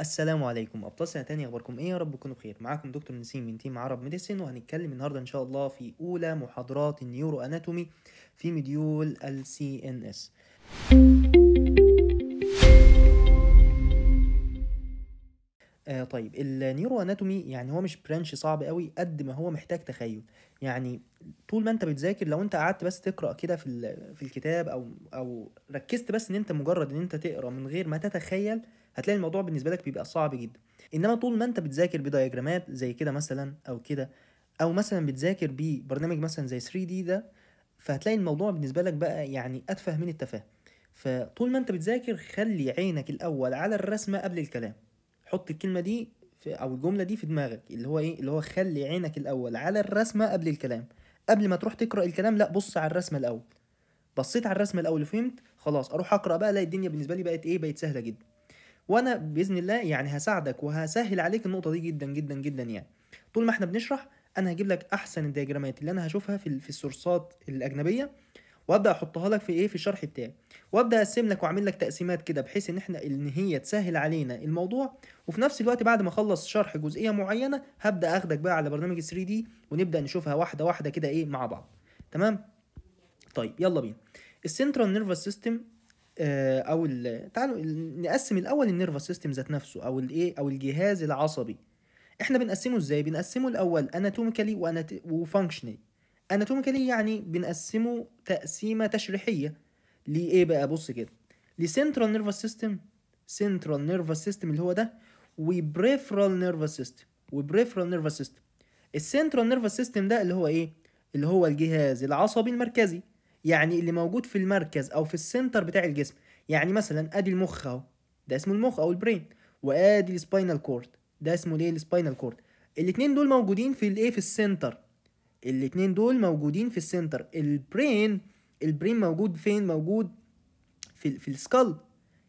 السلام عليكم ابطال سنه تانية اخباركم ايه يا رب تكونوا بخير معاكم دكتور نسيم من تيم عرب ميديسن وهنتكلم النهارده ان شاء الله في اولى محاضرات النيورو اناتومي في مديول السي ان اس آه طيب النيورو اناتومي يعني هو مش برانش صعب قوي قد ما هو محتاج تخيل يعني طول ما انت بتذاكر لو انت قعدت بس تقرا كده في في الكتاب او او ركزت بس ان انت مجرد ان انت تقرا من غير ما تتخيل هتلاقي الموضوع بالنسبه لك بيبقى صعب جدا انما طول ما انت بتذاكر بدياجرامات زي كده مثلا او كده او مثلا بتذاكر ببرنامج مثلا زي 3 دي ده فهتلاقي الموضوع بالنسبه لك بقى يعني اتفه من التفاهه فطول ما انت بتذاكر خلي عينك الاول على الرسمه قبل الكلام حط الكلمه دي في او الجمله دي في دماغك اللي هو ايه اللي هو خلي عينك الاول على الرسمه قبل الكلام قبل ما تروح تقرا الكلام لا بص على الرسمه الاول بصيت على الرسمه الاول وفهمت خلاص اروح اقرا بقى لا الدنيا بالنسبه لي بقت ايه بقت سهله جدا وانا باذن الله يعني هساعدك وهسهل عليك النقطه دي جدا جدا جدا يعني طول ما احنا بنشرح انا هجيب لك احسن الدياجرامات اللي انا هشوفها في في السورسات الاجنبيه وابدا احطها لك في ايه في الشرح بتاعي وابدا اقسم لك واعمل لك تقسيمات كده بحيث ان احنا ان هي تسهل علينا الموضوع وفي نفس الوقت بعد ما اخلص شرح جزئيه معينه هبدا اخدك بقى على برنامج 3 دي ونبدا نشوفها واحده واحده كده ايه مع بعض تمام طيب يلا بينا السنترال نيرفس سيستم آه، او تعالوا نقسم الاول النيرفس سيستم ذات نفسه او الايه او الجهاز العصبي احنا بنقسمه ازاي بنقسمه الاول اناتوميكالي وفانكشنالي اناتوميكالي يعني بنقسمه تقسيمه تشريحيه لايه بقى بص كده لسنترال نيرفس سيستم سنترال نيرفس سيستم اللي هو ده وبريفرال نيرفس سيستم وبريفرال نيرفس سيستم السنترال نيرفس سيستم ده اللي هو ايه اللي هو الجهاز العصبي المركزي يعني اللي موجود في المركز او في السنتر بتاع الجسم يعني مثلا ادي المخ اهو ده اسمه المخ او البرين وادي السباينال كورد ده اسمه ليه السباينال كورد الاثنين دول موجودين في الايه في السنتر الاثنين دول موجودين في السنتر البرين البرين موجود فين موجود في في السكال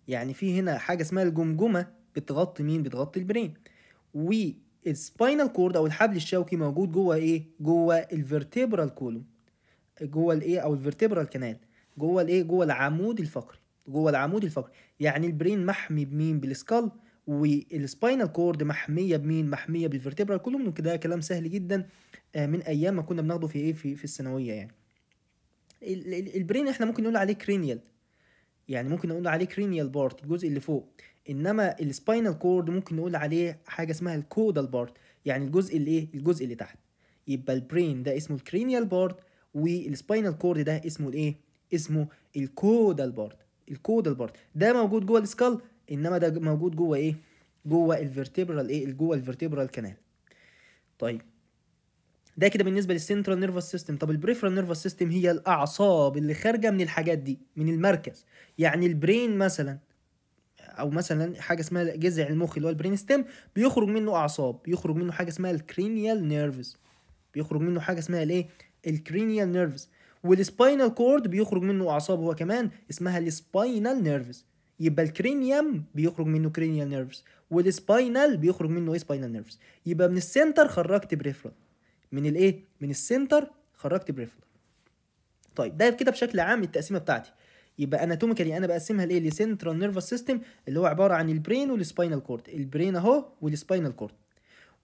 يعني في هنا حاجه اسمها الجمجمه بتغطي مين بتغطي البرين والسباينال كورد او الحبل الشوكي موجود جوه ايه جوه الفيرتيبرال كولوم جوه الايه او الفرتبرال كانال جوه الايه جوه العمود الفقري جوه العمود الفقري يعني البرين محمي بمين بالسكال والسباينال كورد محميه بمين محميه كله كلهم كده كلام سهل جدا آه، من ايام ما كنا بناخده في ايه في, في الثانويه يعني البرين احنا ممكن نقول عليه كرينيال يعني ممكن نقول عليه كرينيال بارت الجزء اللي فوق انما السباينال كورد ممكن نقول عليه حاجه اسمها الكودال بارت يعني الجزء اللي ايه الجزء اللي تحت يبقى البرين ده اسمه الكرينيال بارت والسباينال كورد ده اسمه الايه اسمه الكودال بارت الكودال بارت ده موجود جوه السكال انما ده موجود جوه ايه جوه الفرتبرال ايه جوه الفرتبرال كانال طيب ده كده بالنسبه للسنترال نيرفس سيستم طب البريفرال نيرفس سيستم هي الاعصاب اللي خارجه من الحاجات دي من المركز يعني البرين مثلا او مثلا حاجه اسمها جذع المخ اللي هو البرين ستيم بيخرج منه اعصاب بيخرج منه حاجه اسمها الكرينيال نيرفز بيخرج منه حاجه اسمها الايه الكرينيال نيرفز والسباينال كورد بيخرج منه اعصاب هو كمان اسمها السباينال نيرفز يبقى الكرينيوم بيخرج منه كرينيال نيرفز والسباينال بيخرج منه ايه سباينال نيرفز يبقى من السنتر خرجت بريفرال من الايه من السنتر خرجت بريفرال طيب ده كده بشكل عام التقسيمه بتاعتي يبقى اناتوميكالي انا بقسمها لايه لسنترال نيرفس سيستم اللي هو عباره عن البرين والسباينال كورد البرين اهو والسباينال كورد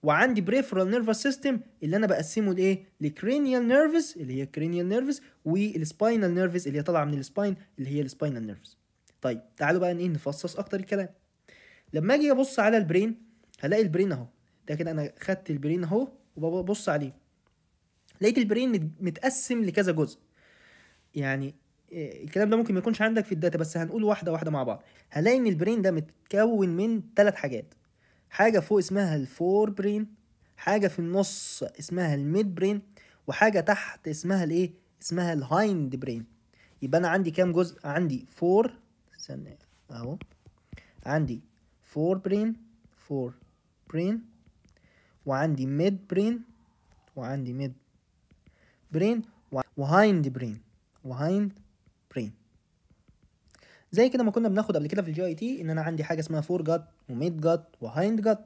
وعندي بريفرال نيرفس سيستم اللي انا بقسمه لايه لكرينيال نيرفس اللي هي كرينيال نيرفس والسباينال نيرفس اللي هي طالعه من السباين اللي هي السباينال نيرفس طيب تعالوا بقى ايه نفصص اكتر الكلام لما اجي ابص على البرين هلاقي البرين اهو ده كده انا خدت البرين اهو وببص عليه لقيت البرين متقسم لكذا جزء يعني آه، الكلام ده ممكن ما يكونش عندك في الداتا بس هنقول واحده واحده مع بعض هلاقي ان البرين ده متكون من ثلاث حاجات حاجة فوق اسمها الفور برين حاجة في النص اسمها الميد برين وحاجة تحت اسمها الايه اسمها الهايند برين يبقى انا عندي كام جزء عندي فور استنى اهو عندي فور برين فور برين وعندي ميد برين وعندي ميد برين وهايند برين وهايند برين زي كده ما كنا بناخد قبل كده في الجي اي تي ان انا عندي حاجه اسمها فور جات وميد جت وهايند جت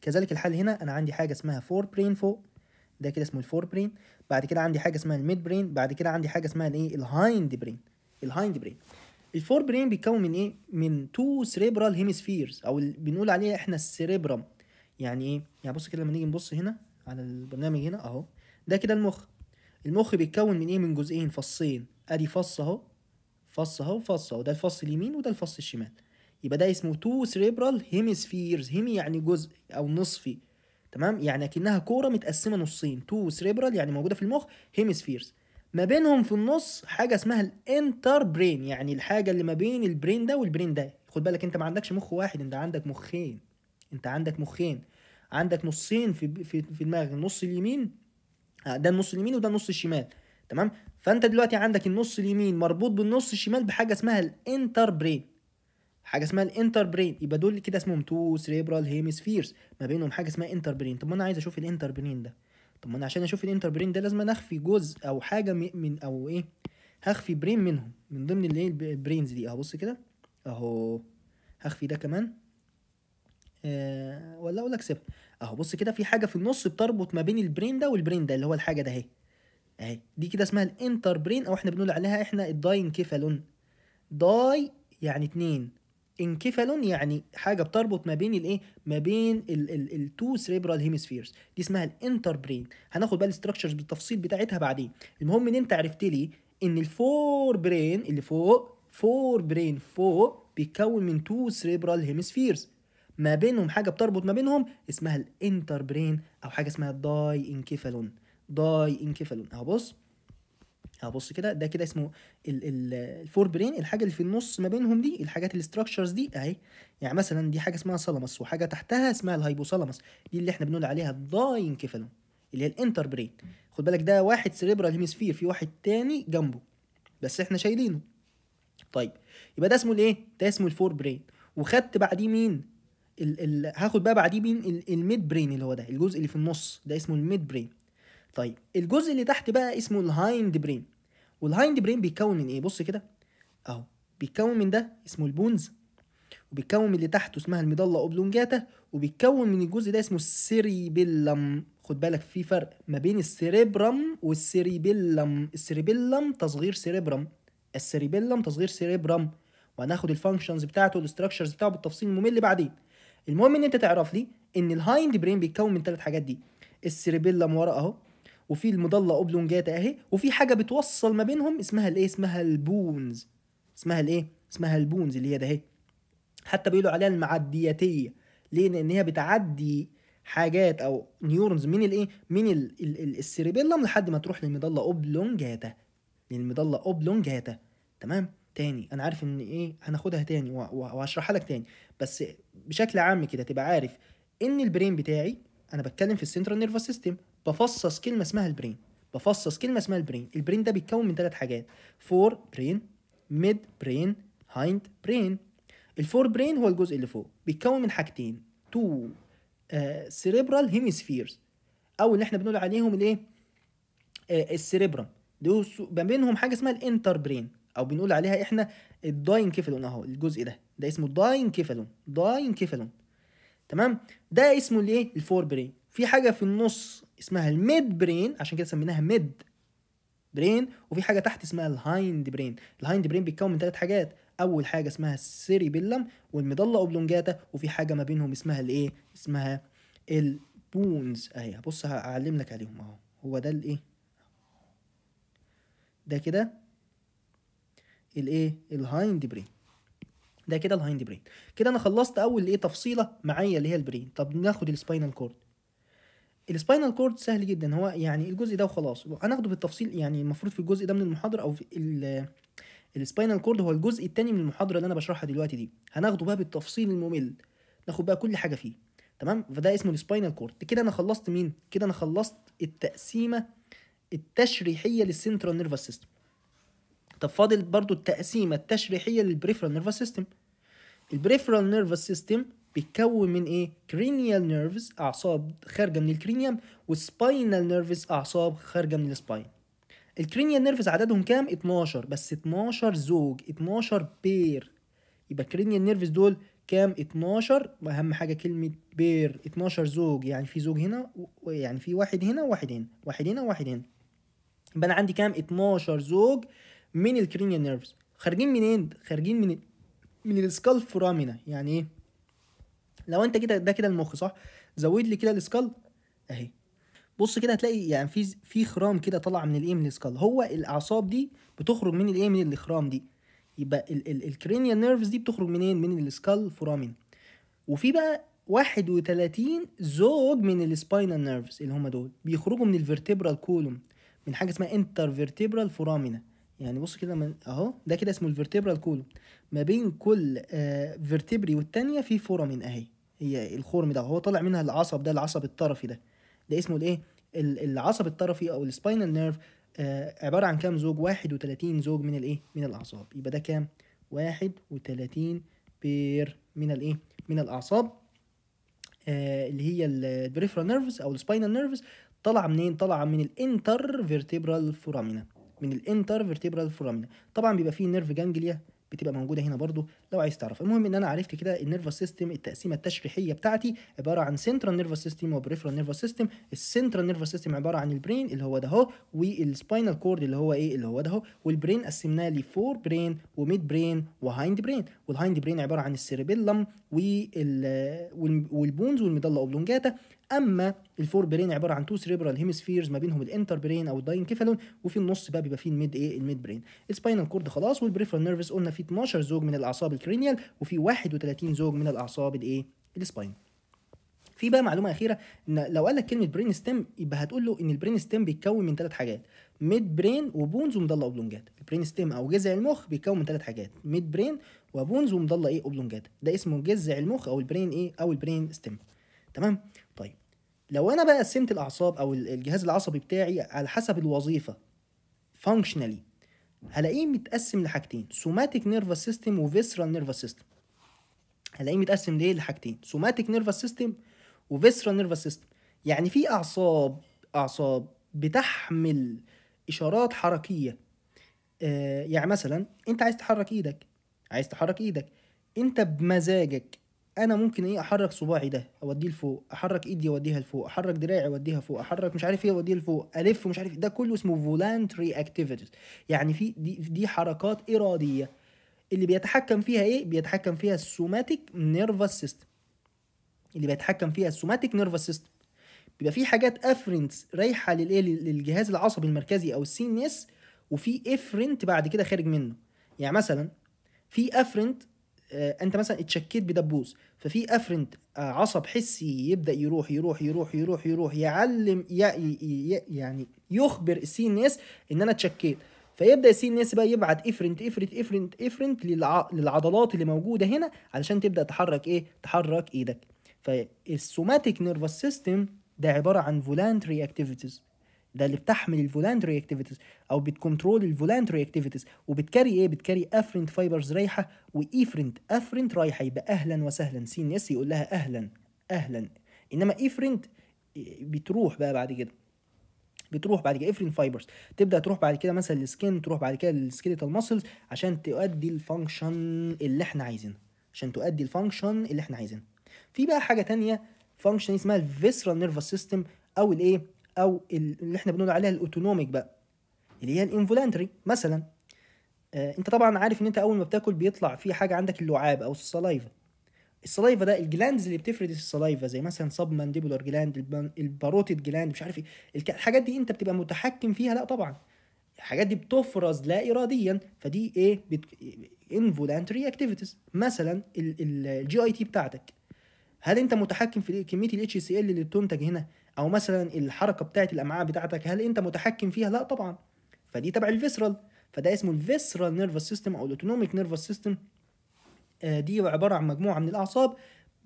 كذلك الحل هنا انا عندي حاجه اسمها فور برين فوق ده كده اسمه الفور برين بعد كده عندي حاجه اسمها الميد برين بعد كده عندي حاجه اسمها الايه الهايند برين الهايند برين الفور برين بيتكون من ايه من تو سريبرال هيمسفيرز او بنقول عليها احنا السريبرم يعني ايه يعني بص كده لما نيجي نبص هنا على البرنامج هنا اهو ده كده المخ المخ بيتكون من ايه من جزئين فصين ادي فص اهو فص اهو فص اهو ده الفص اليمين وده الفص الشمال يبقى ده اسمه تو سريبرال هيميسفيرز هيمي يعني جزء او نصفي تمام يعني اكنها كوره متقسمه نصين تو سريبرال يعني موجوده في المخ هيميسفيرز ما بينهم في النص حاجه اسمها الانتر برين يعني الحاجه اللي ما بين البرين ده والبرين ده خد بالك انت ما عندكش مخ واحد انت عندك مخين انت عندك مخين عندك نصين في في في دماغك النص اليمين آه، ده النص اليمين وده النص الشمال تمام فانت دلوقتي عندك النص اليمين مربوط بالنص الشمال بحاجه اسمها الانتر برين حاجه اسمها الانتر برين يبقى دول كده اسمهم تو سريبرال هيمسفيرز ما بينهم حاجه اسمها انتر برين طب ما انا عايز اشوف الانتر برين ده طب ما انا عشان اشوف الانتر برين ده لازم اخفي جزء او حاجه من او ايه هخفي برين منهم من ضمن اللي هي البرينز دي اهو بص كده اهو هخفي ده كمان أه ولا اقول لك سيبها اهو بص كده في حاجه في النص بتربط ما بين البرين ده والبرين ده اللي هو الحاجه ده اهي اهي دي كده اسمها الانتر برين او احنا بنقول عليها احنا الداين كيفالون داي يعني اتنين انكفالون يعني حاجه بتربط ما بين الايه ما بين التو سريبرال هيمسفيرز دي اسمها الانتر برين هناخد بقى الاستراكشرز بالتفصيل بتاعتها بعدين المهم ان انت عرفت لي ان الفور برين اللي فوق فور برين فوق بيتكون من تو سريبرال هيمسفيرز ما بينهم حاجه بتربط ما بينهم اسمها الانتر برين او حاجه اسمها الداي انكفالون داي انكفالون اهو بص هبص كده ده كده اسمه الفور برين الحاجه اللي في النص ما بينهم دي الحاجات الاستراكشرز دي اهي يعني مثلا دي حاجه اسمها سلمس وحاجه تحتها اسمها الهايبوثالاموس دي اللي احنا بنقول عليها الداينكفالون اللي هي الانتر برين خد بالك ده واحد سريبرال هيمسفير في واحد تاني جنبه بس احنا شايلينه طيب يبقى ده اسمه الايه ده اسمه الفور برين وخدت بعديه مين ال ال هاخد بقى بعديه مين الميد برين اللي هو ده الجزء اللي في النص ده اسمه الميد برين طيب الجزء اللي تحت بقى اسمه الهايند برين والهايند برين بيتكون من ايه بص كده اهو بيتكون من ده اسمه البونز وبيتكون من اللي تحته اسمها المضلة اوبلونجاتا وبيتكون من الجزء ده اسمه السيريبيلم خد بالك في فرق ما بين السيريبرم والسيريبيلم السيريبيلم تصغير سيريبرم السيريبيلم تصغير سيريبرم وهناخد الفانكشنز بتاعته والاستراكشرز بتاعه بالتفصيل الممل بعدين المهم ان انت تعرف لي ان الهايند برين بيتكون من ثلاث حاجات دي السيريبيلم ورا اهو وفي المضله اوبلونجات اهي وفي حاجه بتوصل ما بينهم اسمها الايه اسمها البونز اسمها الايه اسمها البونز اللي هي ده اهي حتى بيقولوا عليها المعدياتيه ليه لان هي بتعدي حاجات او نيورونز من الايه من السيريبيلم لحد ما تروح للمضله اوبلونجاتا للمظله اوبلونجاتا تمام تاني انا عارف ان ايه هناخدها تاني وهشرحها لك تاني بس بشكل عام كده تبقى عارف ان البرين بتاعي انا بتكلم في السنترال نيرفس سيستم بفصص كلمه اسمها البرين بفصص كلمه اسمها البرين البرين ده بيتكون من ثلاث حاجات فور برين ميد برين هايند برين الفور برين هو الجزء اللي فوق بيتكون من حاجتين تو سيريبرال آه، هيميسفيرز او اللي احنا بنقول عليهم الايه آه السيريبرم دول ما بينهم حاجه اسمها الانتر برين او بنقول عليها احنا الداين كيفالون اهو الجزء ده ده اسمه داين كيفالون داين كيفالون تمام ده اسمه الايه الفور برين في حاجه في النص اسمها الميد برين عشان كده سميناها ميد برين وفي حاجه تحت اسمها الهايند برين الهايند برين بيتكون من ثلاث حاجات اول حاجه اسمها السيريبيلم والمضله اوبلونجاتا وفي حاجه ما بينهم اسمها الايه اسمها البونز اهي بص هعلم لك عليهم اهو هو ده الايه ده كده الايه الهايند برين ده كده الهايند برين كده انا خلصت اول ايه تفصيله معايا اللي هي البرين طب ناخد السباينال كورد السباينال كورد سهل جدا هو يعني الجزء ده وخلاص هناخده بالتفصيل يعني المفروض في الجزء ده من المحاضره او في السباينال كورد هو الجزء الثاني من المحاضره اللي انا بشرحها دلوقتي دي هناخده بقى بالتفصيل الممل ناخد بقى كل حاجه فيه تمام فده اسمه السباينال كورد كده انا خلصت مين كده انا خلصت التقسيمه التشريحيه للسنترال نيرفس سيستم طب فاضل برضو التقسيمه التشريحيه للبريفرال نيرفس سيستم البريفرال نيرفس سيستم بيتكون من ايه كرينيال نيرفز اعصاب خارجه من الكرينيوم وسباينال نيرفز اعصاب خارجه من السباين الكرينيال نيرفز عددهم كام 12 بس 12 زوج 12 بير يبقى الكرينيال نيرفز دول كام 12 واهم حاجه كلمه بير 12 زوج يعني في زوج هنا يعني في واحد هنا وواحد هنا واحد هنا وواحد هنا يبقى انا عندي كام 12 زوج من الكرينيال نيرفز خارجين منين خارجين من من السكال فورامينا يعني ايه لو انت كده ده كده المخ صح زود لي كده السكال اهي بص كده هتلاقي يعني في في خرام كده طالع من الايه من السكال هو الاعصاب دي بتخرج من الايه من الخرام دي يبقى الكرينيال نيرفز دي بتخرج منين من السكال فورامين وفي بقى 31 زوج من السباينال نيرفز اللي هم دول بيخرجوا من الفيرتيبرال كولوم من حاجه اسمها انتر فيرتيبرال فورامينا يعني بص كده من اهو ده كده اسمه الفيرتيبرال كولوم ما بين كل آه فيرتبري والتانيه في فورامين اهي هي الخرم ده هو طالع منها العصب ده العصب الطرفي ده ده اسمه الايه العصب الطرفي او السباينال آه، نيرف عباره عن كام زوج 31 زوج من الايه من الاعصاب يبقى ده كام 31 بير من الايه من الاعصاب آه، اللي هي البريفرال نيرفز او السباينال نيرفز طالعه منين طالعه من الانتر فيرتبرال فورامينا من الانتر فيرتبرال فورامينا طبعا بيبقى فيه نيرف جانجليا بتبقى موجوده هنا برضو لو عايز تعرف المهم ان انا عرفت كده النيرفس سيستم التقسيمه التشريحيه بتاعتي عباره عن سنترال نيرفس سيستم وبريفرال نيرفس سيستم السنترال نيرفس سيستم عباره عن البرين اللي هو ده اهو والسباينال كورد اللي هو ايه اللي هو ده اهو والبرين قسمناه لفور برين وميد برين وهايند برين والهايند برين عباره عن السيربيلم والبونز والمدله اوبلونجاتا اما الفور برين عباره عن تو سريبرال هيمسفيرز ما بينهم الانتر برين او كيفالون وفي النص بقى بيبقى فيه الميد ايه الميد برين السباينال كورد خلاص والبريفرال نيرفس قلنا فيه 12 زوج من الاعصاب الكرينيال وفي 31 زوج من الاعصاب الايه السباين في بقى معلومه اخيره ان لو قال لك كلمه برين ستيم يبقى هتقول له ان البرين ستيم بيتكون من ثلاث حاجات ميد برين وبونز ومضله اوبلونجات البرين ستيم او جذع المخ بيتكون من ثلاث حاجات ميد برين وبونز ومضله ايه اوبلونجات ده اسمه جذع المخ او البرين ايه او البرين ستيم تمام لو انا بقى قسمت الاعصاب او الجهاز العصبي بتاعي على حسب الوظيفه فانكشنالي هلاقيه متقسم لحاجتين سوماتيك نيرفس سيستم وفيسرال نيرفس سيستم هلاقيه متقسم ليه لحاجتين سوماتيك نيرفس سيستم وفيسرال نيرفس سيستم يعني في اعصاب اعصاب بتحمل اشارات حركيه آه يعني مثلا انت عايز تحرك ايدك عايز تحرك ايدك انت بمزاجك انا ممكن ايه احرك صباعي ده اوديه لفوق احرك ايدي اوديها لفوق احرك دراعي اوديها فوق احرك مش عارف ايه اوديها لفوق الف مش عارف إيه، ده كله اسمه فولانتري اكتيفيتيز يعني في دي دي حركات اراديه اللي بيتحكم فيها ايه بيتحكم فيها السوماتيك نيرفس سيستم اللي بيتحكم فيها السوماتيك نيرفس سيستم بيبقى في حاجات افرنتس رايحه للايه للجهاز العصبي المركزي او السي ان اس وفي افرنت بعد كده خارج منه يعني مثلا في افرنت آه، انت مثلا اتشكيت بدبوس ففي افرنت آه، عصب حسي يبدا يروح يروح يروح يروح يروح يعلم يعني يخبر السي ان اس ان انا اتشكيت فيبدا السي ان اس بقى يبعت افرنت افرنت افرنت افرنت للعضلات اللي موجوده هنا علشان تبدا تحرك ايه تحرك ايدك فالسوماتيك نيرفس سيستم ده عباره عن فولانتري اكتيفيتيز ده اللي بتحمل الفولانتري اكتيفيتيز او بتكنترول الفولانتري اكتيفيتيز وبتكاري ايه بتكاري افرنت فايبرز رايحه وايفرنت افرنت رايحه يبقى اهلا وسهلا سي ان اس يقول لها اهلا اهلا انما ايفرنت بتروح بقى بعد كده بتروح بعد كده افرين فايبرز تبدا تروح بعد كده مثلا للسكن تروح بعد كده للسكيليتال ماسلز عشان تؤدي الفانكشن اللي احنا عايزينه عشان تؤدي الفانكشن اللي احنا عايزينه في بقى حاجه تانية فانكشن اسمها الفيسرال نيرفس سيستم او الايه او اللي احنا بنقول عليها الاوتونوميك بقى اللي هي الانفولانتري مثلا آه انت طبعا عارف ان انت اول ما بتاكل بيطلع في حاجه عندك اللعاب او السلايفا السلايفا ده الجلاندز اللي بتفرد السلايفا زي مثلا سب مانديبولار جلاند الباروتيد جلاند مش عارف ايه الحاجات دي انت بتبقى متحكم فيها لا طبعا الحاجات دي بتفرز لا اراديا فدي ايه بت... انفولانتري اكتيفيتيز مثلا الجي اي تي بتاعتك هل انت متحكم في كميه الاتش سي ال اللي بتنتج هنا او مثلا الحركه بتاعه الامعاء بتاعتك هل انت متحكم فيها لا طبعا فدي تبع الفيسرال فده اسمه الفيسرال نيرفس سيستم او الاوتونوميك نيرفس سيستم آه، دي عباره عن مجموعه من الاعصاب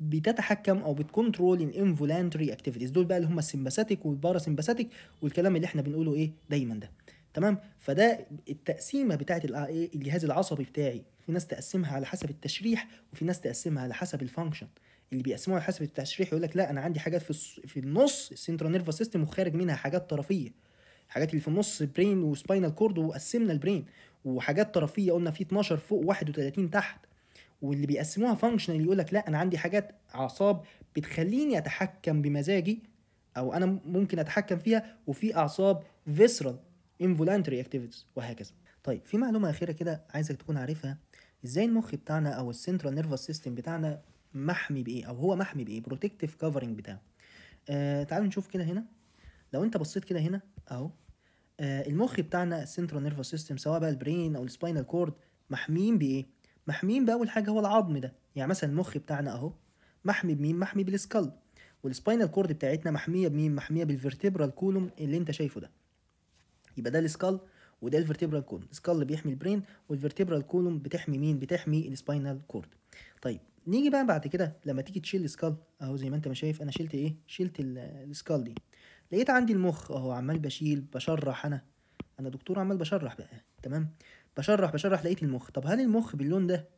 بتتحكم او بتكنترول الانفولانتري اكتيفيتيز دول بقى اللي هم السمباثيك والباراسمباثيك والكلام اللي احنا بنقوله ايه دايما ده تمام فده التقسيمه بتاعه إيه، الجهاز العصبي بتاعي في ناس تقسمها على حسب التشريح وفي ناس تقسمها على حسب الفانكشن اللي بيقسموها حسب التشريح يقول لك لا انا عندي حاجات في في النص السنترال نيرفا سيستم وخارج منها حاجات طرفيه الحاجات اللي في النص برين وسباينال كورد وقسمنا البرين وحاجات طرفيه قلنا في 12 فوق 31 تحت واللي بيقسموها فانكشنال يقول لك لا انا عندي حاجات اعصاب بتخليني اتحكم بمزاجي او انا ممكن اتحكم فيها وفي اعصاب فيسرال انفولانتري اكتيفيتيز وهكذا طيب في معلومه اخيره كده عايزك تكون عارفها ازاي المخ بتاعنا او السنترال نيرفس سيستم بتاعنا محمي بايه او هو محمي بايه بروتكتيف كفرنج بتاعه آه تعالوا نشوف كده هنا لو انت بصيت كده هنا اهو آه المخ بتاعنا السنترال نيرفوس سيستم سواء بقى البرين او السباينال كورد محميين بايه محميين باول حاجه هو العظم ده يعني مثلا المخ بتاعنا اهو محمي بمين محمي بالسكال والسباينال كورد بتاعتنا محميه بمين محميه بالفيرتيبرال كولوم اللي انت شايفه ده يبقى ده السكال وده الفيرتيبرال كولوم السكال بيحمي البرين والفيرتيبرال كولوم بتحمي مين بتحمي السباينال كورد طيب نيجي بقى بعد كده لما تيجي تشيل السكال اهو زي ما انت ما شايف انا شلت ايه شلت السكال دي لقيت عندي المخ اهو عمال بشيل بشرح انا انا دكتور عمال بشرح بقى تمام بشرح بشرح لقيت المخ طب هل المخ باللون ده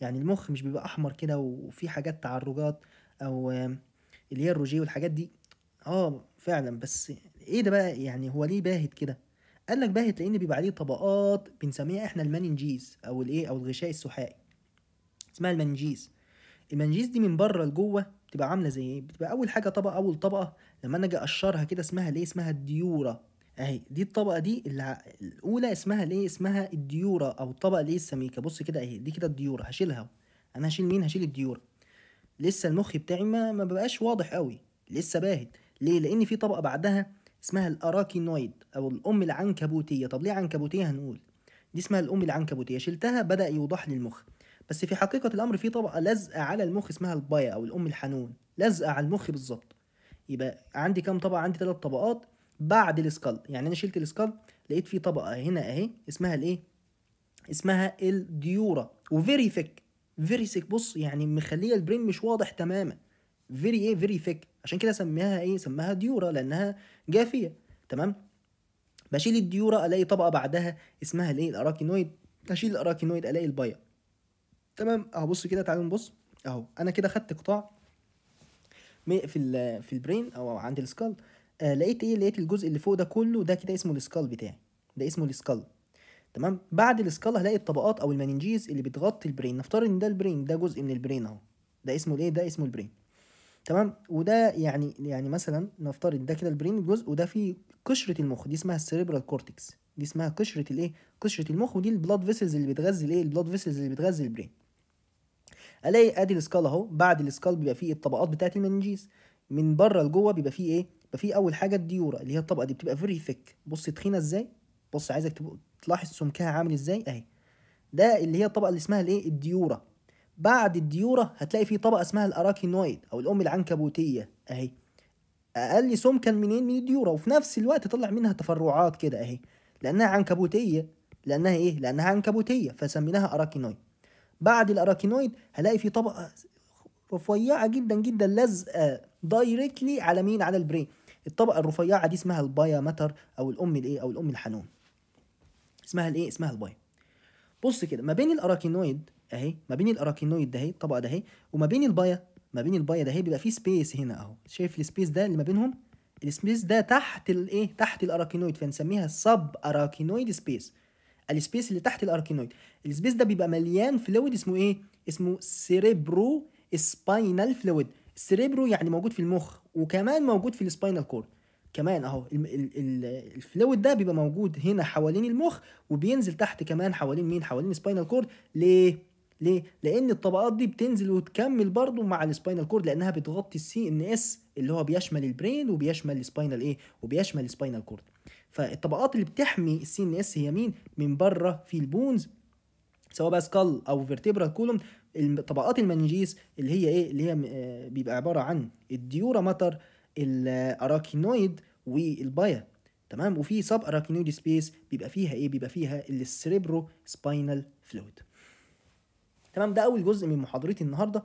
يعني المخ مش بيبقى احمر كده وفي حاجات تعرجات او اللي هي الروجيه والحاجات دي اه فعلا بس ايه ده بقى يعني هو ليه باهت كده قال لك باهت لان بيبقى عليه طبقات بنسميها احنا المانينجيز او الايه او الغشاء السحائي اسمها المننجيز المنجيز دي من بره لجوه بتبقى عامله زي ايه بتبقى اول حاجه طبقه اول طبقه لما انا اجي اقشرها كده اسمها ليه اسمها الديوره اهي دي الطبقه دي الاولى اسمها ليه اسمها الديوره او الطبقه ليه السميكه بص كده اهي دي كده الديوره هشيلها انا هشيل مين هشيل الديوره لسه المخ بتاعي ما, ما بقاش واضح قوي لسه باهت ليه لان في طبقه بعدها اسمها الاراكينويد او الام العنكبوتيه طب ليه عنكبوتيه هنقول دي اسمها الام العنكبوتيه شلتها بدا يوضح لي المخ بس في حقيقه الامر في طبقه لازقه على المخ اسمها البايا او الام الحنون لازقه على المخ بالظبط يبقى عندي كام طبقه عندي ثلاث طبقات بعد السكال يعني انا شلت السكال لقيت في طبقه هنا اهي اسمها الايه اسمها الديورا وفيري ثيك فيري ثيك بص يعني مخليه البرين مش واضح تماما فيري ايه فيري ثيك عشان كده سميها ايه سماها ديورا لانها جافيه تمام بشيل الديورا الاقي طبقه بعدها اسمها الايه الاراكينويد اشيل الاراكينويد الاقي البايا تمام اهو بص كده تعالوا نبص اهو انا كده خدت قطاع في الـ في البرين او عند السكال آه لقيت ايه لقيت الجزء اللي فوق ده كله ده كده اسمه السكال بتاعي ده اسمه السكال تمام بعد السكال هلاقي الطبقات او المننجيز اللي بتغطي البرين نفترض ان ده البرين ده جزء من البرين اهو ده اسمه الايه ده اسمه البرين تمام وده يعني يعني مثلا نفترض ده كده البرين جزء وده فيه قشره المخ دي اسمها السيريبرال كورتكس دي اسمها قشره الايه قشره المخ ودي البلاد فيسلز اللي بتغذي الايه البلاد فيسلز اللي بتغذي البرين الاقي ادي السكال اهو بعد السكال بيبقى فيه الطبقات بتاعه المنجيز من بره لجوه بيبقى فيه ايه بيبقى فيه اول حاجه الديوره اللي هي الطبقه دي بتبقى فيري ثيك بص تخينه ازاي بص عايزك تلاحظ سمكها عامل ازاي اهي ده اللي هي الطبقه اللي اسمها الايه الديوره بعد الديوره هتلاقي فيه طبقه اسمها الاراكينويد او الام العنكبوتيه اهي اقل سمكا منين من الديوره وفي نفس الوقت طلع منها تفرعات كده اهي لانها عنكبوتيه لانها ايه لانها عنكبوتيه فسميناها اراكينويد بعد الاراكينويد هلاقي في طبقه رفيعه جدا جدا لازقه آه، دايركتلي على مين على البرين الطبقه الرفيعه دي اسمها البايا ماتر او الام الايه او الام الحنون اسمها الايه اسمها البايا بص كده ما بين الاراكينويد اهي ما بين الاراكينويد ده اهي الطبقه ده اهي وما بين البايا ما بين البايا ده اهي بيبقى في سبيس هنا اهو شايف السبيس ده اللي ما بينهم السبيس ده تحت الايه تحت الاراكينويد فنسميها السب اراكينويد سبيس السبيس اللي تحت الاركينويد السبيس ده بيبقى مليان فلويد اسمه ايه اسمه سيريبرو سباينال فلويد السيريبرو يعني موجود في المخ وكمان موجود في السباينال كورد كمان اهو الفلويد ده بيبقى موجود هنا حوالين المخ وبينزل تحت كمان حوالين مين حوالين السباينال كورد ليه ليه لان الطبقات دي بتنزل وتكمل برضو مع السباينال كورد لانها بتغطي السي ان اس اللي هو بيشمل البرين وبيشمل السباينال ايه وبيشمل السباينال كورد فالطبقات اللي بتحمي السي ان اس هي مين من بره في البونز سواء بقى سكال او فيرتبرال كولوم طبقات المنجيس اللي هي ايه اللي هي آه، بيبقى عباره عن الديورا ماتر الاراكينويد والبايا تمام وفي سب اراكينويد سبيس بيبقى فيها ايه بيبقى فيها السريبرو سباينال فلويد تمام ده اول جزء من محاضرتي النهارده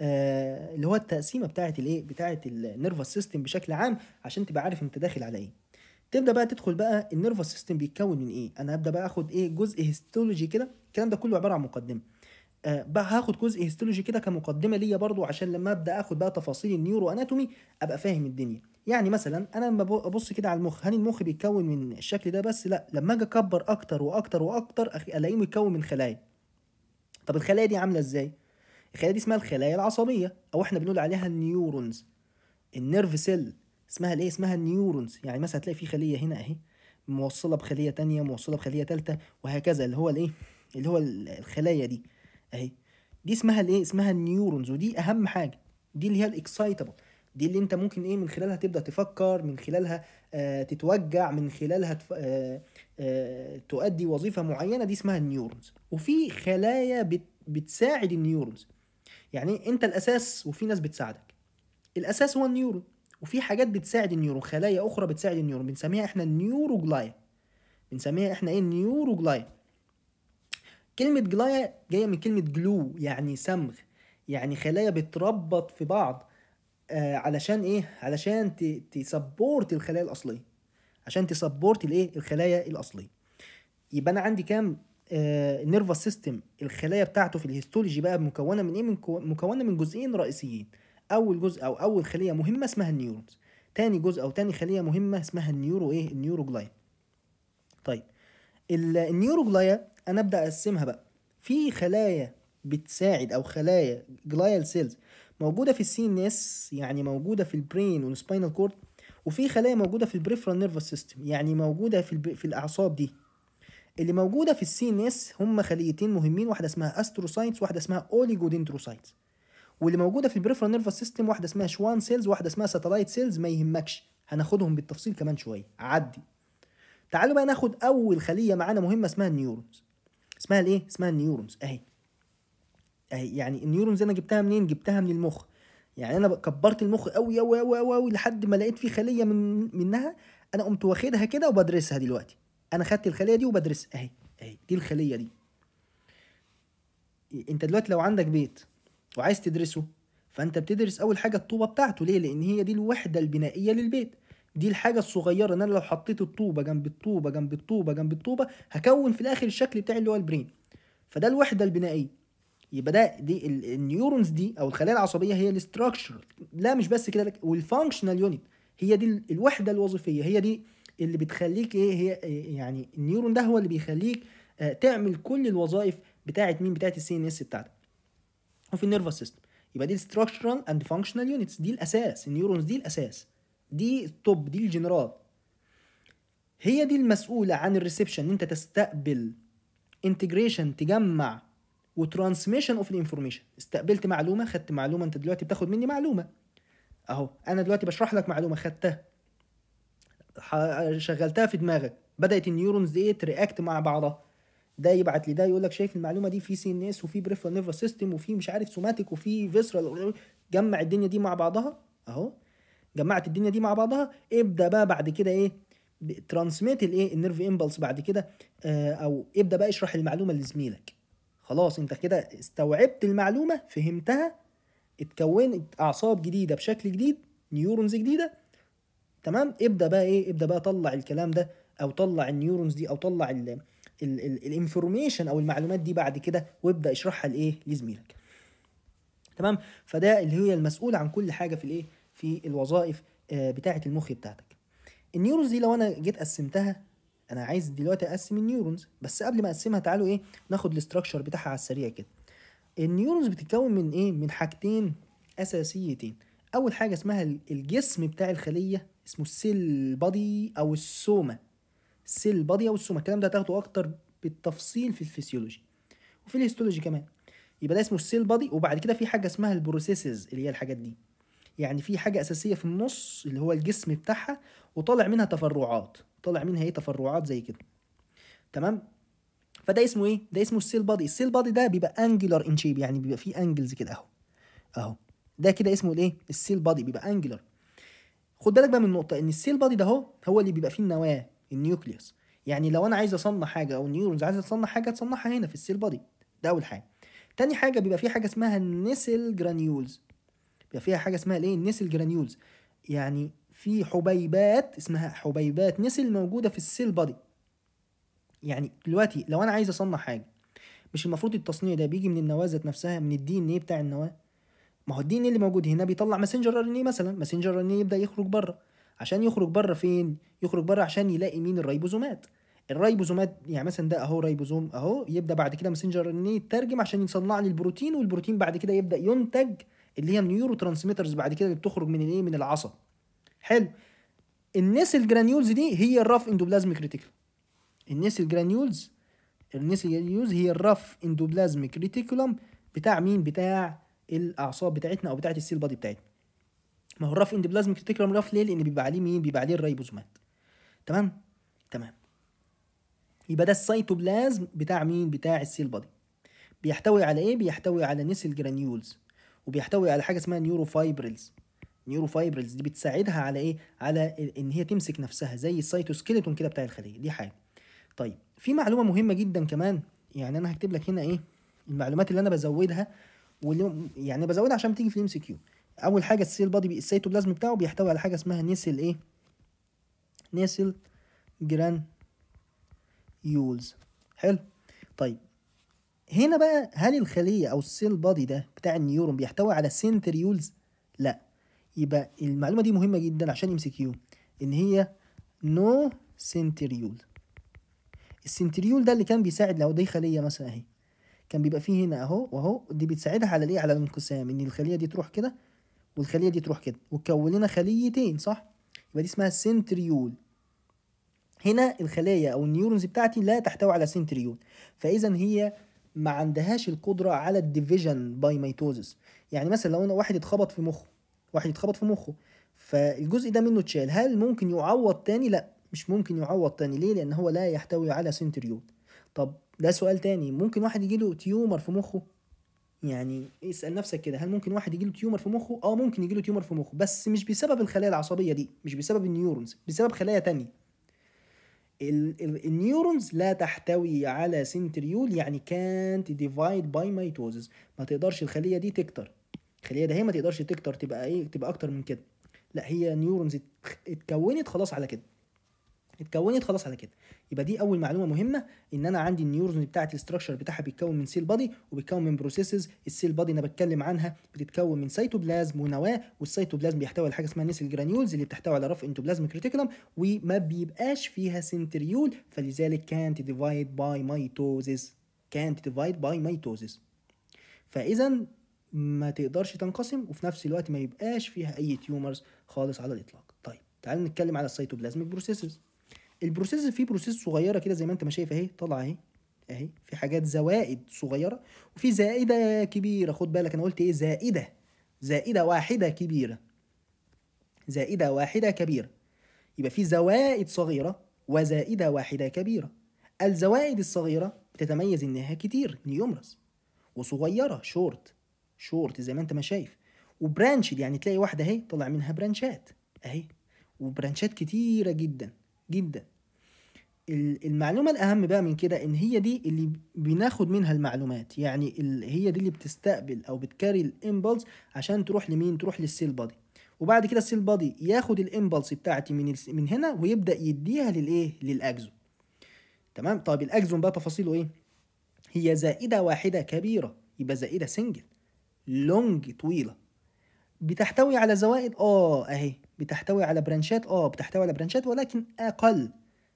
آه اللي هو التقسيمه بتاعه الايه بتاعه النيرفس سيستم بشكل عام عشان تبقى عارف انت داخل على ايه تبدا بقى تدخل بقى النيرفس سيستم بيتكون من ايه انا هبدا بقى اخد ايه جزء هيستولوجي كده الكلام ده كله عباره عن مقدمه آه بقى هاخد جزء هيستولوجي كده كمقدمه ليا برضو عشان لما ابدا اخد بقى تفاصيل النيورو اناتومي ابقى فاهم الدنيا يعني مثلا انا لما ابص كده على المخ هل المخ بيتكون من الشكل ده بس لا لما اجي اكبر اكتر واكتر واكتر الاقيه متكون من خلايا طب الخلايا دي عامله ازاي الخلايا دي اسمها الخلايا العصبيه او احنا بنقول عليها النيورونز النيرف سيل اسمها الايه اسمها النيورونز يعني مثلا هتلاقي في خليه هنا اهي موصله بخليه تانية موصله بخليه ثالثه وهكذا اللي هو الايه اللي هو الخلايا دي اهي دي اسمها الايه اسمها النيورونز ودي اهم حاجه دي اللي هي الاكسايتابل دي اللي انت ممكن ايه من خلالها تبدا تفكر من خلالها آه تتوجع من خلالها تف... آه آه تؤدي وظيفه معينه دي اسمها النيورونز وفي خلايا بت... بتساعد النيورونز يعني انت الاساس وفي ناس بتساعدك الاساس هو النيورون وفي حاجات بتساعد النيورون خلايا اخرى بتساعد النيورون بنسميها احنا النيوروجلايا بنسميها احنا ايه النيوروجلايا كلمة جلايا جاية من كلمة جلو يعني صمغ يعني خلايا بتربط في بعض آه علشان ايه علشان تسبورت الخلايا الاصلية عشان تسبورت الايه الخلايا الاصلية يبقى انا عندي كام آه نيرفا سيستم الخلايا بتاعته في الهيستولوجي بقى مكونه من ايه من مكونه من جزئين رئيسيين اول جزء او اول خليه مهمه اسمها النيورونز تاني جزء او تاني خليه مهمه اسمها النيورو ايه النيوروجلايا طيب النيوروجلايا انا ابدا اقسمها بقى في خلايا بتساعد او خلايا جلايال سيلز موجوده في السي ان اس يعني موجوده في البرين والسباينال كورد وفي خلايا موجوده في البريفرال نيرفس سيستم يعني موجوده في في الاعصاب دي اللي موجوده في السي ان اس هم خليتين مهمين واحده اسمها استروسايتس واحده اسمها اوليجودندروسايتس واللي موجوده في البريفرال نيرفس سيستم واحده اسمها شوان سيلز واحده اسمها ساتلايت سيلز ما يهمكش هناخدهم بالتفصيل كمان شويه عدي تعالوا بقى ناخد اول خليه معانا مهمه اسمها النيورونز اسمها الايه اسمها النيورونز اهي اهي يعني النيورونز انا جبتها منين جبتها من المخ يعني انا كبرت المخ قوي قوي قوي قوي لحد ما لقيت فيه خليه من منها انا قمت واخدها كده وبدرسها دلوقتي انا خدت الخليه دي وبدرسها اهي اهي دي الخليه دي إيه، انت دلوقتي لو عندك بيت وعايز تدرسه فانت بتدرس اول حاجه الطوبه بتاعته ليه لان هي دي الوحده البنائيه للبيت دي الحاجه الصغيره ان انا لو حطيت الطوبه جنب الطوبه جنب الطوبه جنب الطوبه هكون في الاخر الشكل بتاعي اللي هو البرين فده الوحده البنائيه يبقى ده دي النيورونز دي او الخلايا العصبيه هي الاستراكشر لا مش بس كده والفانكشنال يونت هي دي الوحده الوظيفيه هي دي اللي بتخليك ايه هي إيه، يعني النيورون ده هو اللي بيخليك آه، تعمل كل الوظائف بتاعه مين بتاعه السي ان اس بتاعتك وفي النيرفس سيستم يبقى دي الستراكشرال اند فانكشنال يونتس دي الاساس النيورونز دي الاساس دي التوب دي الجنرال هي دي المسؤوله عن الريسبشن ان انت تستقبل انتجريشن تجمع وترانسميشن اوف الانفورميشن استقبلت معلومه خدت معلومه انت دلوقتي بتاخد مني معلومه اهو انا دلوقتي بشرح لك معلومه خدتها شغلتها في دماغك بدات النيورونز ايه ترياكت مع بعضها ده يبعت لي ده يقول لك شايف المعلومه دي في سي ان اس وفي بريفرال نيرفس سيستم وفي مش عارف سوماتيك وفي فيسرال جمع الدنيا دي مع بعضها اهو جمعت الدنيا دي مع بعضها ابدا بقى بعد كده ايه ترانسميت الايه النيرف امبلس بعد كده آه، او ابدا بقى اشرح المعلومه لزميلك خلاص انت كده استوعبت المعلومه فهمتها اتكونت اعصاب جديده بشكل جديد نيورونز جديده تمام ابدا بقى ايه ابدا بقى طلع الكلام ده او طلع النيورونز دي او طلع الانفورميشن او المعلومات دي بعد كده وابدا اشرحها لايه لزميلك تمام فده اللي هي المسؤوله عن كل حاجه في الايه في الوظائف آه، بتاعه المخ بتاعتك النيورونز دي لو انا جيت قسمتها انا عايز دلوقتي اقسم النيورونز بس قبل ما اقسمها تعالوا ايه ناخد الاستراكشر بتاعها على السريع كده النيورونز بتتكون من ايه من حاجتين اساسيتين اول حاجه اسمها الجسم بتاع الخليه اسمه السيل بادي او السوما سيل باديه والسومه الكلام ده هتاخده اكتر بالتفصيل في الفسيولوجي وفي الهيستولوجي كمان يبقى ده اسمه السيل بادي وبعد كده في حاجه اسمها البروسيسز اللي هي الحاجات دي يعني في حاجه اساسيه في النص اللي هو الجسم بتاعها وطالع منها تفرعات طالع منها ايه تفرعات زي كده تمام فده اسمه ايه ده اسمه السيل بادي السيل بادي ده بيبقى انجلر ان شيب يعني بيبقى فيه انجلز كده اهو اهو ده كده اسمه الايه السيل بادي بيبقى انجلر خد بالك بقى من النقطه ان السيل بادي ده هو هو اللي بيبقى فيه النواه النيوكليوس يعني لو انا عايز اصنع حاجه او النيورونز عايز تصنع حاجه تصنعها هنا في السيل بادي ده اول حاجه تاني حاجه بيبقى في حاجه اسمها النسل جرانيولز بيبقى فيها حاجه اسمها الايه النسل جرانيولز يعني في حبيبات اسمها حبيبات نسل موجوده في السيل بادي يعني دلوقتي لو انا عايز اصنع حاجه مش المفروض التصنيع ده بيجي من النواه ذات نفسها من الدي ان ايه بتاع النواه ما هو الدي ان اللي موجود هنا بيطلع ماسنجر ار ان اي مثلا ماسنجر ار ان اي يبدا يخرج بره عشان يخرج بره فين يخرج بره عشان يلاقي مين الريبوزومات الريبوزومات يعني مثلا ده اهو ريبوزوم اهو يبدا بعد كده ماسنجر ان يترجم عشان يصنع لي البروتين والبروتين بعد كده يبدا ينتج اللي هي النيورو ترانسميترز بعد كده اللي بتخرج من الايه من العصب حلو الناس الجرانيولز دي هي الراف اندوبلازميك ريتيكل الناس الجرانيولز الناس الجرانيولز هي الراف اندوبلازميك ريتيكولم بتاع مين بتاع الاعصاب بتاعتنا او بتاعت السيل بادي بتاعتنا ما هو الراف اندوبلازميك ريتيكولوم راف ليه لان بيبقى عليه مين بيبقى عليه الريبوزومات تمام تمام يبقى ده السيتوبلازم بتاع مين بتاع السيل بادي بيحتوي على ايه بيحتوي على نسل جرانيولز وبيحتوي على حاجه اسمها نيوروفايبرلز نيوروفايبرلز دي بتساعدها على ايه على ان هي تمسك نفسها زي السيتوسكيلتون كده بتاع الخليه دي حاجه طيب في معلومه مهمه جدا كمان يعني انا هكتب لك هنا ايه المعلومات اللي انا بزودها واللي يعني بزودها عشان تيجي في الام سي كيو اول حاجه السيل بادي السيتوبلازم بتاعه بيحتوي على حاجه اسمها نيسل ايه نيسل جران يولز حلو طيب هنا بقى هل الخليه او السيل بادي ده بتاع النيورون بيحتوي على سنتريولز لا يبقى المعلومه دي مهمه جدا عشان يو ان هي نو سنتريول السنتريول ده اللي كان بيساعد لو دي خليه مثلا اهي كان بيبقى فيه هنا اهو واهو دي بتساعدها على الايه على الانقسام ان الخليه دي تروح كده والخليه دي تروح كده وتكون لنا خليتين صح يبقى دي اسمها سنتريول هنا الخلايا او النيورونز بتاعتي لا تحتوي على سنتريول فاذا هي ما عندهاش القدره على الديفيجن باي ميتوزس يعني مثلا لو انا واحد اتخبط في مخه واحد اتخبط في مخه فالجزء ده منه اتشال هل ممكن يعوض تاني لا مش ممكن يعوض تاني ليه لان هو لا يحتوي على سنتريول طب ده سؤال تاني ممكن واحد يجيله تيومر في مخه يعني اسال نفسك كده هل ممكن واحد يجي له تيومر في مخه اه ممكن يجي له تيومر في مخه بس مش بسبب الخلايا العصبيه دي مش بسبب النيورونز بسبب خلايا تانية النيورونز لا تحتوي على سنتريول يعني كانت ديفايد باي ميتوزز ما تقدرش الخليه دي تكتر الخليه ده هي ما تقدرش تكتر تبقى ايه تبقى اكتر من كده لا هي نيورونز اتكونت خلاص على كده اتكونت خلاص على كده يبقى دي اول معلومه مهمه ان انا عندي النيورونز بتاعتي الاستراكشر بتاعها بيتكون من سيل بادي وبيتكون من بروسيسز السيل بادي انا بتكلم عنها بتتكون من سيتوبلازم ونواه والسيتوبلازم بيحتوي على حاجه اسمها نسل جرانيولز اللي بتحتوي على رف انتوبلازم كريتيكولم وما بيبقاش فيها سنتريول فلذلك كانت ديفايد باي ميتوزيس كانت ديفايد باي ميتوزيس فاذا ما تقدرش تنقسم وفي نفس الوقت ما يبقاش فيها اي تيومرز خالص على الاطلاق طيب تعال نتكلم على السيتوبلازميك بروسيسز البروسيس في بروسيس صغيره كده زي ما انت ما شايف اهي طالعه اهي اهي في حاجات زوائد صغيره وفي زائده كبيره خد بالك انا قلت ايه زائده زائده واحده كبيره زائده واحده كبيره يبقى في زوائد صغيره وزائده واحده كبيره الزوائد الصغيره بتتميز انها كتير نيومرس وصغيره شورت شورت زي ما انت ما شايف وبرانشد يعني تلاقي واحده اهي طلع منها برانشات اهي وبرانشات كتيره جدا جدا المعلومة الأهم بقى من كده إن هي دي اللي بناخد منها المعلومات يعني هي دي اللي بتستقبل أو بتكاري الإمبالس عشان تروح لمين تروح للسيل بادي وبعد كده السيل بادي ياخد الإمبالس بتاعتي من من هنا ويبدأ يديها للإيه للأجزو تمام طيب الأكزون بقى تفاصيله إيه هي زائدة واحدة كبيرة يبقى زائدة سنجل لونج طويلة بتحتوي على زوائد آه أهي بتحتوي على برانشات اه بتحتوي على برانشات ولكن اقل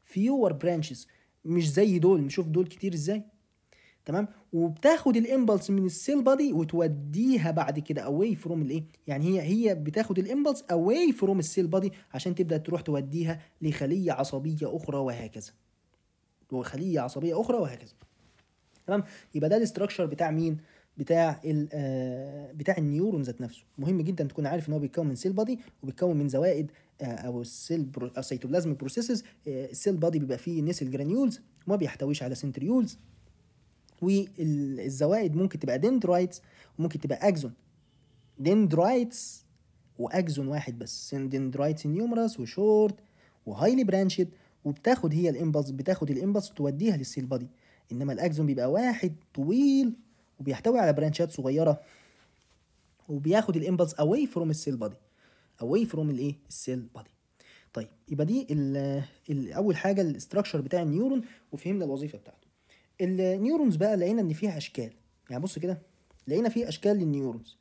فيور برانشز مش زي دول نشوف دول كتير ازاي تمام وبتاخد الامبلس من السيل بادي وتوديها بعد كده اواي فروم الايه يعني هي هي بتاخد الامبلس اواي فروم السيل بادي عشان تبدا تروح توديها لخليه عصبيه اخرى وهكذا وخليه عصبيه اخرى وهكذا تمام يبقى ده الاستراكشر بتاع مين بتاع آه، بتاع النيورون ذات نفسه مهم جدا تكون عارف ان هو بيتكون من سيل بادي وبيتكون من زوائد آه، او السيل برو... سيتوبلازميك بروسيسز السيل بادي بيبقى فيه نسل جرانيولز وما بيحتويش على سنتريولز والزوائد ممكن تبقى دندرايتس وممكن تبقى اكزون دندرايتس واكزون واحد بس دندرايتس نيومرس وشورت وهايلي برانشد وبتاخد هي الامبلس بتاخد الامبلس توديها للسيل بادي انما الاكزون بيبقى واحد طويل وبيحتوي على برانشات صغيرة وبياخد الامبلس اواي فروم السيل بادي اواي فروم الايه السيل بادي طيب يبقى دي اول حاجه الاستراكشر بتاع النيورون وفهمنا الوظيفه بتاعته النيورونز بقى لقينا ان فيها اشكال يعني بص كده لقينا فيه اشكال للنيورونز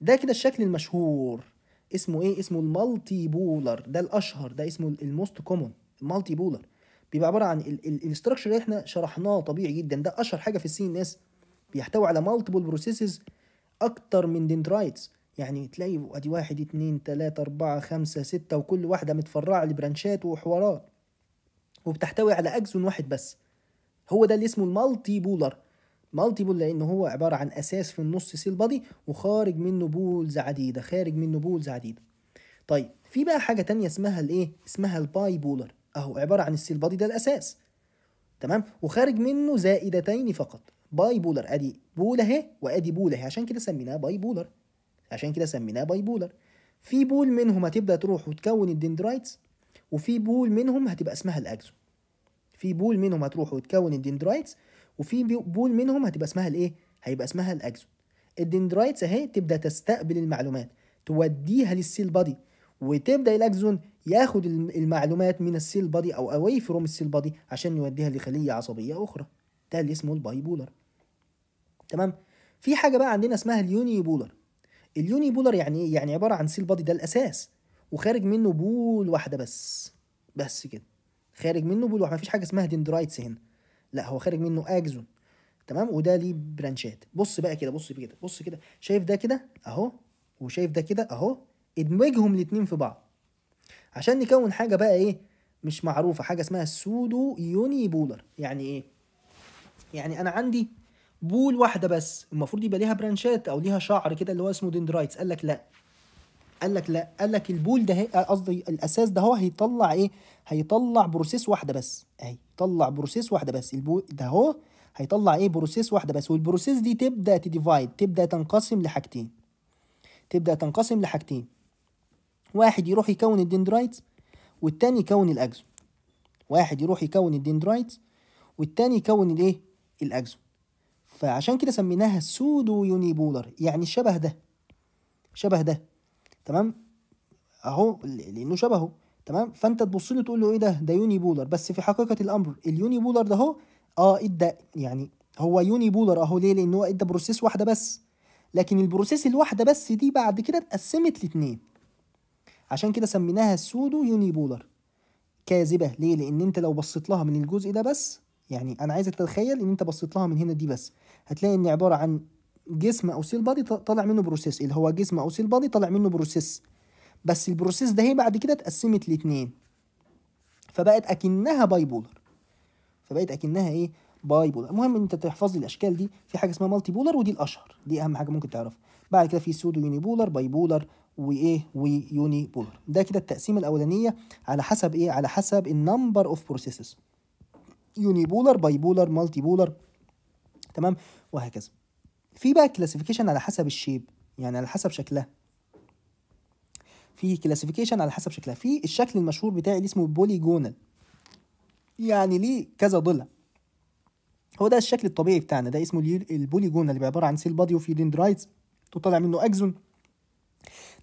ده كده الشكل المشهور اسمه ايه اسمه المالتي بولر ده الاشهر ده اسمه الموست كومون المالتي بولر بيبقى عباره عن الاستراكشر اللي احنا شرحناه طبيعي جدا ده اشهر حاجه في السين الناس بيحتوي على مالتيبل بروسيسز اكتر من دندرايتس يعني تلاقي ادي واحد اتنين تلاتة اربعة خمسة ستة وكل واحدة متفرعة لبرانشات وحوارات وبتحتوي على اكسون واحد بس هو ده اللي اسمه المالتي بولر مالتي بول لان هو عبارة عن اساس في النص سيل بادي وخارج منه بولز عديدة خارج منه بولز عديدة طيب في بقى حاجة تانية اسمها الايه اسمها الباي بولر اهو عبارة عن السيل بادي ده الاساس تمام وخارج منه زائدتين فقط باي بولر ادي بوله اهي وادي بوله اهي عشان كده سميناه باي بولر عشان كده سميناه باي بولر في بول منهم هتبدا تروح وتكون الدندرايتس وفي بول منهم هتبقى اسمها الاكزون في بول منهم هتروح وتكون الدندرايتس وفي بول منهم هتبقى اسمها الايه هيبقى اسمها الاكزون الدندرايتس اهي تبدا تستقبل المعلومات توديها للسيل بادي وتبدا الاكزون ياخد المعلومات من السيل بادي او اواي فروم السيل بادي عشان يوديها لخليه عصبيه اخرى ده اللي اسمه الباي بولر تمام في حاجه بقى عندنا اسمها اليوني بولر اليوني بولر يعني ايه يعني عباره عن سيل بادي ده الاساس وخارج منه بول واحده بس بس كده خارج منه بول واحده مفيش حاجه اسمها دندرايتس هنا لا هو خارج منه اكزون تمام وده ليه برانشات بص بقى كده بص كده بص كده شايف ده كده اهو وشايف ده كده اهو ادمجهم الاثنين في بعض عشان نكون حاجه بقى ايه مش معروفه حاجه اسمها السودو يوني بولر يعني ايه يعني انا عندي بول واحده بس المفروض يبقى ليها برانشات او ليها شعر كده اللي هو اسمه دندرايتس قال لك لا قال لك لا قال لك البول ده قصدي الاساس ده هو هيطلع ايه هيطلع بروسيس واحده بس اهي طلع بروسيس واحده بس البول ده هو هيطلع ايه بروسيس واحده بس والبروسيس دي تبدا تديفايد تبدا تنقسم لحاجتين تبدا تنقسم لحاجتين واحد يروح يكون الدندرايتس والتاني يكون الاكسون واحد يروح يكون الدندرايتس والتاني يكون الايه الاكزون فعشان كده سميناها سودو يونيبولر يعني شبه ده شبه ده تمام اهو لانه شبهه تمام فانت تبص له تقول له ايه ده ده يوني بولر بس في حقيقه الامر اليوني بولر ده اهو اه ادى يعني هو يوني بولر اهو ليه لان هو ادى بروسيس واحده بس لكن البروسيس الواحده بس دي بعد كده اتقسمت لاتنين عشان كده سميناها سودو يونيبولر كاذبه ليه لان انت لو بصيت لها من الجزء ده بس يعني انا عايزك تتخيل ان انت بصيت لها من هنا دي بس هتلاقي ان عباره عن جسم او سيل بادي طالع منه بروسيس اللي هو جسم او سيل بادي طالع منه بروسيس بس البروسيس ده هي بعد كده اتقسمت لاثنين فبقت اكنها باي بولر فبقت اكنها ايه باي بولر المهم ان انت تحفظ لي الاشكال دي في حاجه اسمها مالتي بولر ودي الاشهر دي اهم حاجه ممكن تعرفها بعد كده في سودو يوني بولر باي بولر وايه ويوني بولر ده كده التقسيم الاولانيه على حسب ايه على حسب النمبر اوف بروسيسز يوني بولر باي بولر مالتي بولر تمام وهكذا في بقى كلاسيفيكيشن على حسب الشيب يعني على حسب شكلها في كلاسيفيكيشن على حسب شكلها في الشكل المشهور بتاعي اللي اسمه بوليجونال يعني ليه كذا ضلع هو ده الشكل الطبيعي بتاعنا ده اسمه البوليجونال اللي عباره عن سيل بادي وفي دندرايتس تطلع منه اكزون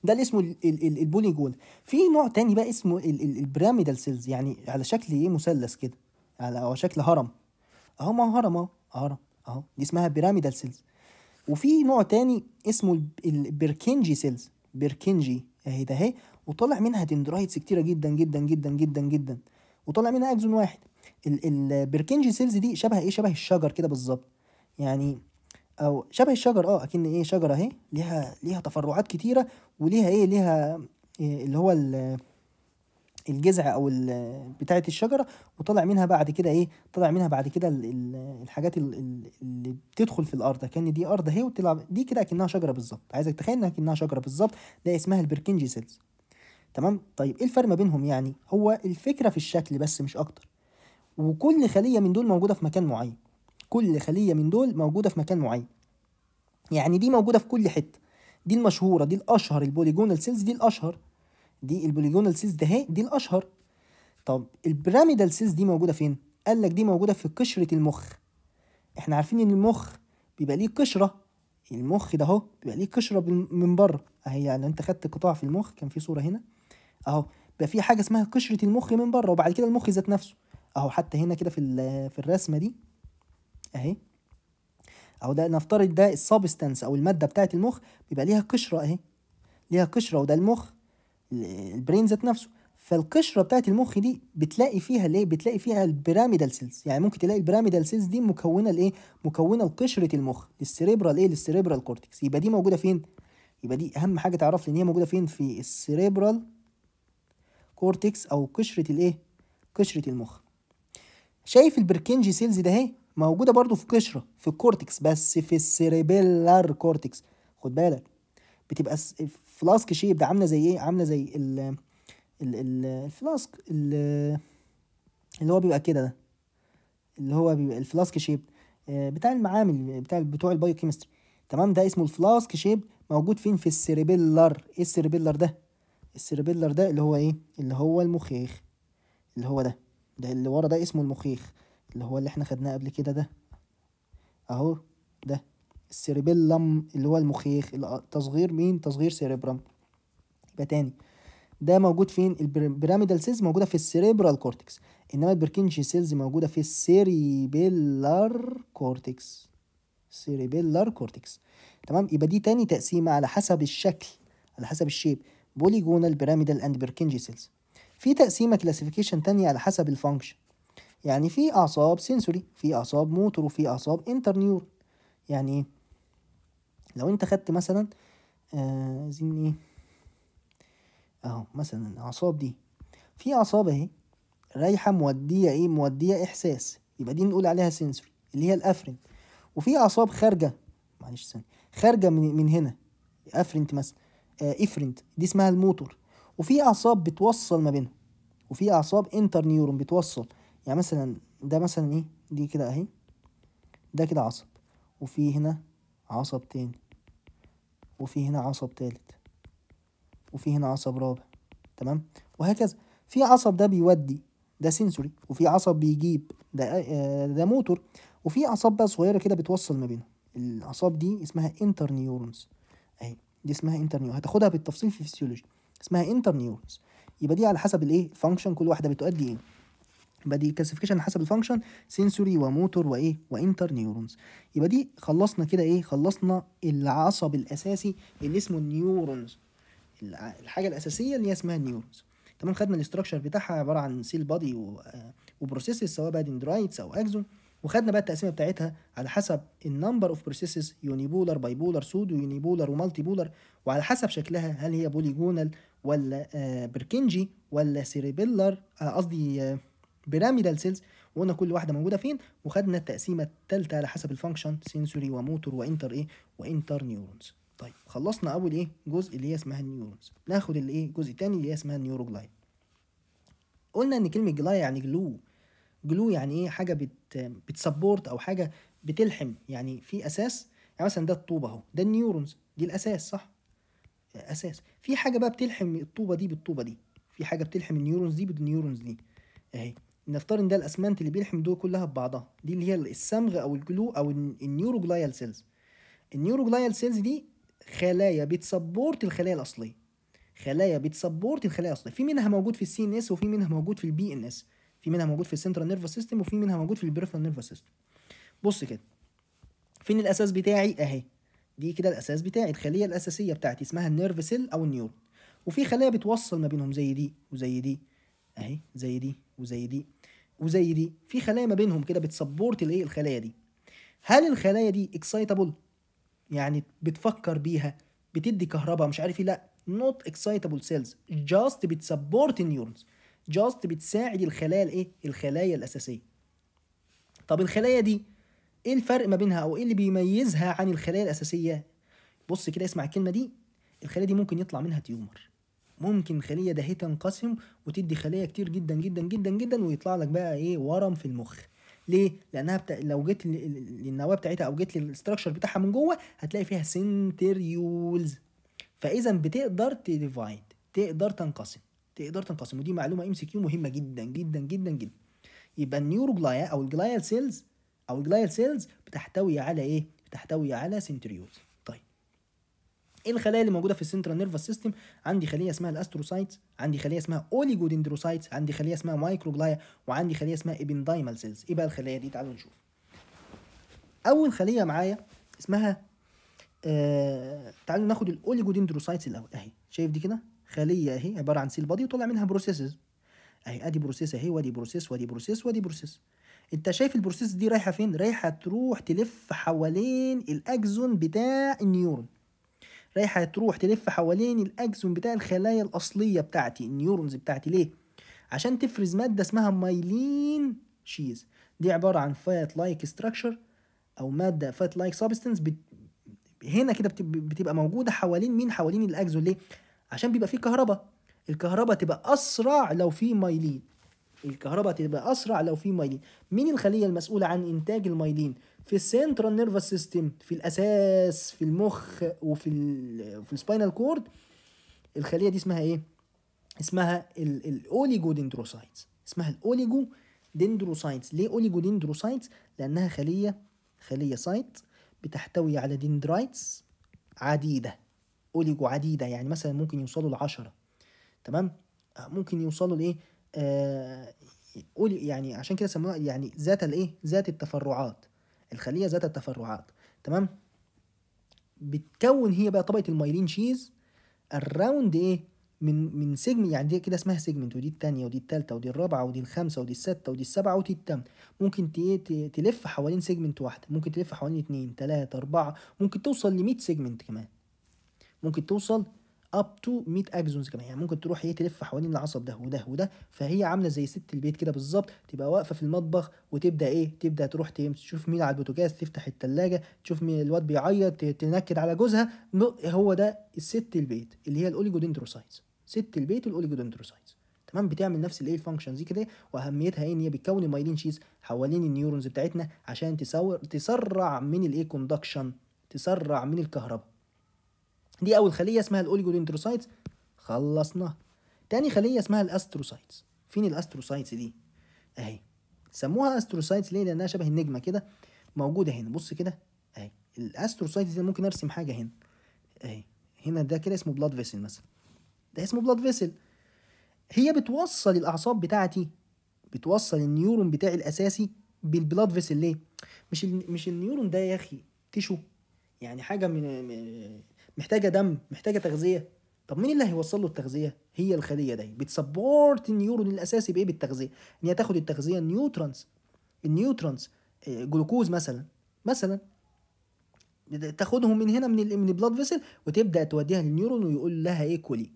ده اللي اسمه البوليجون في نوع تاني بقى اسمه البيراميدال سيلز يعني على شكل ايه مثلث كده على هو شكل هرم اهو ما هو هرم اهو هرم اهو دي اسمها بيراميدال سيلز وفي نوع تاني اسمه البركنجي سيلز بركنجي اهي ده اهي وطلع منها دندرايتس كتيره جدا جدا جدا جدا جدا وطلع منها اكزون واحد البركنجي سيلز دي شبه ايه شبه الشجر كده بالظبط يعني او شبه الشجر اه اكن ايه شجره اهي ليها ليها تفرعات كتيره وليها ايه ليها إيه اللي هو الجذع او بتاعه الشجره وطلع منها بعد كده ايه طلع منها بعد كده الحاجات اللي بتدخل في الارض كان دي ارض اهي وطلع دي كده اكنها شجره بالظبط عايزك تخيل انها اكنها شجره بالظبط ده اسمها البركنجي سيلز تمام طيب ايه الفرق ما بينهم يعني هو الفكره في الشكل بس مش اكتر وكل خليه من دول موجوده في مكان معين كل خليه من دول موجوده في مكان معين يعني دي موجوده في كل حته دي المشهوره دي الاشهر البوليجونال سيلز دي الاشهر دي البوليجونال سيلز ده دي الاشهر طب البيراميدال سيلز دي موجوده فين قال لك دي موجوده في قشره المخ احنا عارفين ان المخ بيبقى ليه قشره المخ ده اهو بيبقى ليه قشره من بره اهي يعني انت خدت قطاع في المخ كان في صوره هنا اهو بقى في حاجه اسمها قشره المخ من بره وبعد كده المخ ذات نفسه اهو حتى هنا كده في في الرسمه دي اهي اهو ده نفترض ده السبستانس او الماده بتاعه المخ بيبقى ليها قشره اهي ليها قشره وده المخ البرين ذات نفسه فالقشره بتاعت المخ دي بتلاقي فيها الايه بتلاقي فيها البيراميدال سيلز يعني ممكن تلاقي البيراميدال سيلز دي مكونه الايه مكونه لقشره المخ للسريبرال ايه للسريبرال كورتكس يبقى دي موجوده فين يبقى دي اهم حاجه تعرف لي ان هي موجوده فين في السريبرال كورتكس او قشره الايه قشره المخ شايف البركنجي سيلز ده اهي موجوده برضو في قشره في الكورتكس بس في السريبيلار كورتكس خد بالك بتبقى فلاسك شيب ده عامله زي ايه عامله زي ال ال ال الفلاسك اللي هو بيبقى كده ده اللي هو بيبقى الفلاسك شيب آه، بتاع المعامل بتاع بتوع البايو كيمستري تمام ده اسمه الفلاسك شيب موجود فين في السيربيلر ايه السيربيلر ده السيربيلر ده اللي هو ايه اللي هو المخيخ اللي هو ده ده اللي ورا ده اسمه المخيخ اللي هو اللي احنا خدناه قبل كده ده اهو ده السيربيلم اللي هو المخيخ تصغير مين تصغير سيريبرام يبقى تاني ده موجود فين البيراميدال سيلز موجوده في السيريبرال كورتكس انما البركنجي سيلز موجوده في السيريبيلار كورتكس سيريبيلار كورتكس تمام يبقى دي تاني تقسيمه على حسب الشكل على حسب الشيب بوليجونال بيراميدال اند بركنجي سيلز في تقسيمه كلاسيفيكيشن تانية على حسب الفانكشن يعني في اعصاب سنسوري في اعصاب موتور وفي اعصاب انترنيور يعني ايه لو انت خدت مثلا عايزين آه، ايه اهو مثلا الاعصاب دي في اعصاب اهي رايحه موديه ايه موديه احساس يبقى دي نقول عليها سنسوري اللي هي الافرنت وفي اعصاب خارجه معلش ثانيه خارجه من من هنا افرنت مثلا آه افرنت دي اسمها الموتور وفي اعصاب بتوصل ما بينهم وفي اعصاب انتر نيورون بتوصل يعني مثلا ده مثلا ايه دي كده اهي ده كده عصب وفي هنا عصب تاني وفي هنا عصب تالت وفي هنا عصب رابع تمام وهكذا في عصب ده بيودي ده سنسوري وفي عصب بيجيب ده آه، ده موتور وفي اعصاب بقى صغيره كده بتوصل ما بينهم الاعصاب دي اسمها انتر نيورونز اهي دي اسمها انتر نيورونز هتاخدها بالتفصيل في فيسيولوجي اسمها انتر نيورونز يبقى دي على حسب الايه الفانكشن كل واحده بتؤدي ايه يبقى دي كلاسيفيكيشن حسب الفانكشن سنسوري وموتور وايه وانتر نيورونز يبقى دي خلصنا كده ايه خلصنا العصب الاساسي اللي اسمه النيورونز الحاجه الاساسيه اللي هي اسمها النيورونز تمام خدنا الاستراكشر بتاعها عباره عن سيل بادي وبروسيسز سواء بقى دندرايتس او اكزون وخدنا بقى التقسيمه بتاعتها على حسب النمبر اوف بروسيسز يونيبولر باي بولر سودو يونيبولر ومالتي بولر وعلى حسب شكلها هل هي بوليجونال ولا آه بركنجي ولا سيريبيلر آه، قصدي آه بيراميدال سيلز وقلنا كل واحده موجوده فين وخدنا التقسيمه الثالثه على حسب الفانكشن سنسوري وموتور وانتر ايه وانتر نيورونز طيب خلصنا اول ايه جزء اللي هي اسمها النيورونز ناخد الايه الجزء الثاني اللي هي اسمها النيوروجلاي قلنا ان كلمه جلاي يعني جلو جلو يعني ايه حاجه بت بتسبورت او حاجه بتلحم يعني في اساس يعني مثلا ده الطوبه اهو ده النيورونز دي الاساس صح اساس في حاجه بقى بتلحم الطوبه دي بالطوبه دي في حاجه بتلحم النيورونز دي بالنيورونز دي اهي نفترض ان ده الاسمنت اللي بيلحم دول كلها ببعضها دي اللي هي الصمغ او الجلو او النيوروجلايال سيلز النيوروجلايال سيلز دي خلايا بتسبورت الخلايا الاصليه خلايا بتسبورت الخلايا الاصليه في منها موجود في السي ان اس وفي منها موجود في البي ان اس في منها موجود في السنترال نيرفس سيستم وفي منها موجود في البريفرال نيرفس سيستم بص كده فين الاساس بتاعي اهي دي كده الاساس بتاعي الخليه الاساسيه بتاعتي اسمها النيرف سيل او النيور وفي خلايا بتوصل ما بينهم زي دي وزي دي اهي زي دي وزي دي وزي دي في خلايا ما بينهم كده بتسبورت الايه الخلايا دي هل الخلايا دي اكسايتابل يعني بتفكر بيها بتدي كهرباء مش عارف ايه لا نوت اكسايتابل سيلز جاست بتسبورت النيورونز جاست بتساعد الخلايا الايه الخلايا الاساسيه طب الخلايا دي ايه الفرق ما بينها او ايه اللي بيميزها عن الخلايا الاساسيه بص كده اسمع الكلمه دي الخلايا دي ممكن يطلع منها تيومر ممكن خليه ده تنقسم وتدي خليه كتير جدا جدا جدا جدا ويطلع لك بقى ايه ورم في المخ ليه لانها بتا... لو جيت للنواه بتاعتها او جيت للاستراكشر بتاعها من جوه هتلاقي فيها سنتريولز فاذا بتقدر تديفايد تقدر تنقسم تقدر تنقسم ودي معلومه ام سي كيو مهمه جدا جدا جدا جدا يبقى النيوروجلايا او الجلايال سيلز او الجلايال سيلز بتحتوي على ايه بتحتوي على سنتريولز ايه الخلايا اللي موجوده في السنترال نيرفس سيستم عندي خليه اسمها الاستروسايتس عندي خليه اسمها اوليجودندروسايتس عندي خليه اسمها مايكروجلايا وعندي خليه اسمها ايبندايمال سيلز ايه بقى الخلايا دي تعالوا نشوف اول خليه معايا اسمها آه تعالوا ناخد الاوليجودندروسايتس الاول اهي شايف دي كده خليه اهي عباره عن سيل بادي وطلع منها بروسيسز اهي ادي بروسيس اهي وادي بروسيس وادي بروسيس وادي بروسيس انت شايف البروسيس دي رايحه فين رايحه تروح تلف حوالين الاكزون بتاع النيورون رايحه تروح تلف حوالين الاكسون بتاع الخلايا الاصليه بتاعتي النيورونز بتاعتي ليه عشان تفرز ماده اسمها مايلين شيز دي عباره عن فات لايك ستراكشر او ماده فات لايك سبستنس هنا كده بتبقى موجوده حوالين مين حوالين الاكسون ليه عشان بيبقى فيه كهرباء الكهرباء تبقى اسرع لو في مايلين الكهرباء تبقى اسرع لو في مايلين مين الخليه المسؤوله عن انتاج المايلين في السنترال نيرفس سيستم في الاساس في المخ وفي في السباينال كورد الخليه دي اسمها ايه اسمها الاوليجو دندروسايتس اسمها الاوليجو دندروسايتس ليه اوليجو دندروسايتس لانها خليه خليه سايت بتحتوي على دندرايتس عديده اوليجو عديده يعني مثلا ممكن يوصلوا 10 تمام ممكن يوصلوا لايه آه يعني عشان كده سموها يعني ذات الايه ذات التفرعات الخليه ذات التفرعات تمام بتكون هي بقى طبقه المايلين شيز الراوند ايه من من سيجمنت يعني دي كده اسمها سيجمنت ودي التانية ودي التالتة ودي الرابعه ودي الخامسه ودي السادسه ودي السابعه ودي التامنة ممكن تلف حوالين سيجمنت واحده ممكن تلف حوالين اتنين تلاته اربعه ممكن توصل لمية سيجمنت كمان ممكن توصل اب تو 100 اكزونز كمان يعني ممكن تروح هي تلف حوالين العصب ده وده وده فهي عامله زي ست البيت كده بالظبط تبقى واقفه في المطبخ وتبدا ايه تبدا تروح تشوف مين على البوتاجاز تفتح الثلاجه تشوف مين الواد بيعيط تنكد على جوزها هو ده الست البيت اللي هي الاوليجودندروسايتس ست البيت الاوليجودندروسايتس تمام بتعمل نفس الايه الفانكشن دي كده واهميتها ايه ان هي بتكون المايلين شيز حوالين النيورونز بتاعتنا عشان تسور تسرع من الايه كوندكشن تسرع من الكهرباء دي اول خليه اسمها الاوليجودندروسايتس خلصناها تاني خليه اسمها الاستروسايتس فين الاستروسايتس دي اهي سموها استروسايتس ليه لانها شبه النجمه كده موجوده هنا بص كده اهي الاستروسايتس دي ممكن ارسم حاجه هنا اهي هنا ده كده اسمه بلاد فيسل مثلا ده اسمه بلاد فيسل هي بتوصل الاعصاب بتاعتي بتوصل النيورون بتاعي الاساسي بالبلاد فيسل ليه مش مش النيورون ده يا اخي تشو يعني حاجه من محتاجه دم محتاجه تغذيه طب مين اللي هيوصل له التغذيه هي الخليه دي بتسبورت النيورون الاساسي بايه بالتغذيه ان هي تاخد التغذيه النيوترونز النيوترونز آه، جلوكوز مثلا مثلا تاخدهم من هنا من من البلاد فيسل وتبدا توديها للنيورون ويقول لها ايه كولي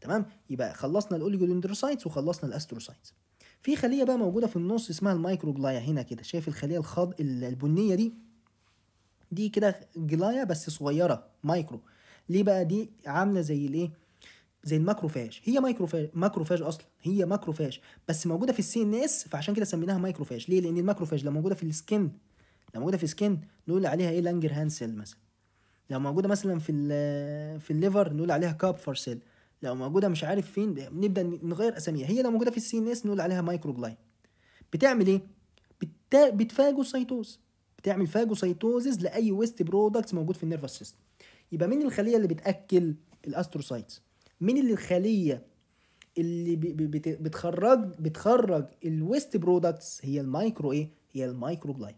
تمام يبقى خلصنا الاوليجودندروسايتس وخلصنا الاستروسايتس في خليه بقى موجوده في النص اسمها المايكروجلايا هنا كده شايف الخليه الخض البنيه دي دي كده جلايه بس صغيره مايكرو ليه بقى دي عامله زي الايه زي الماكروفاج هي مايكروفاج ماكروفاج اصلا هي ماكروفاج بس موجوده في السي ان اس فعشان كده سميناها مايكروفاج ليه لان الماكروفاج لو موجوده في السكن لو موجوده في سكن نقول عليها ايه لانجر هان سيل مثلا لو موجوده مثلا في في الليفر نقول عليها كاب فور سيل لو موجوده مش عارف فين نبدا نغير اساميها هي لو موجوده في السي ان اس نقول عليها مايكروجلاي بتعمل ايه بتفاجوسايتوز بتعمل فاجوسايتوزز لاي ويست برودكتس موجود في النيرفس سيستم يبقى مين الخليه اللي بتاكل الاستروسايتس مين اللي الخليه اللي بتخرج بتخرج الويست برودكتس هي المايكرو ايه هي المايكرو جلاي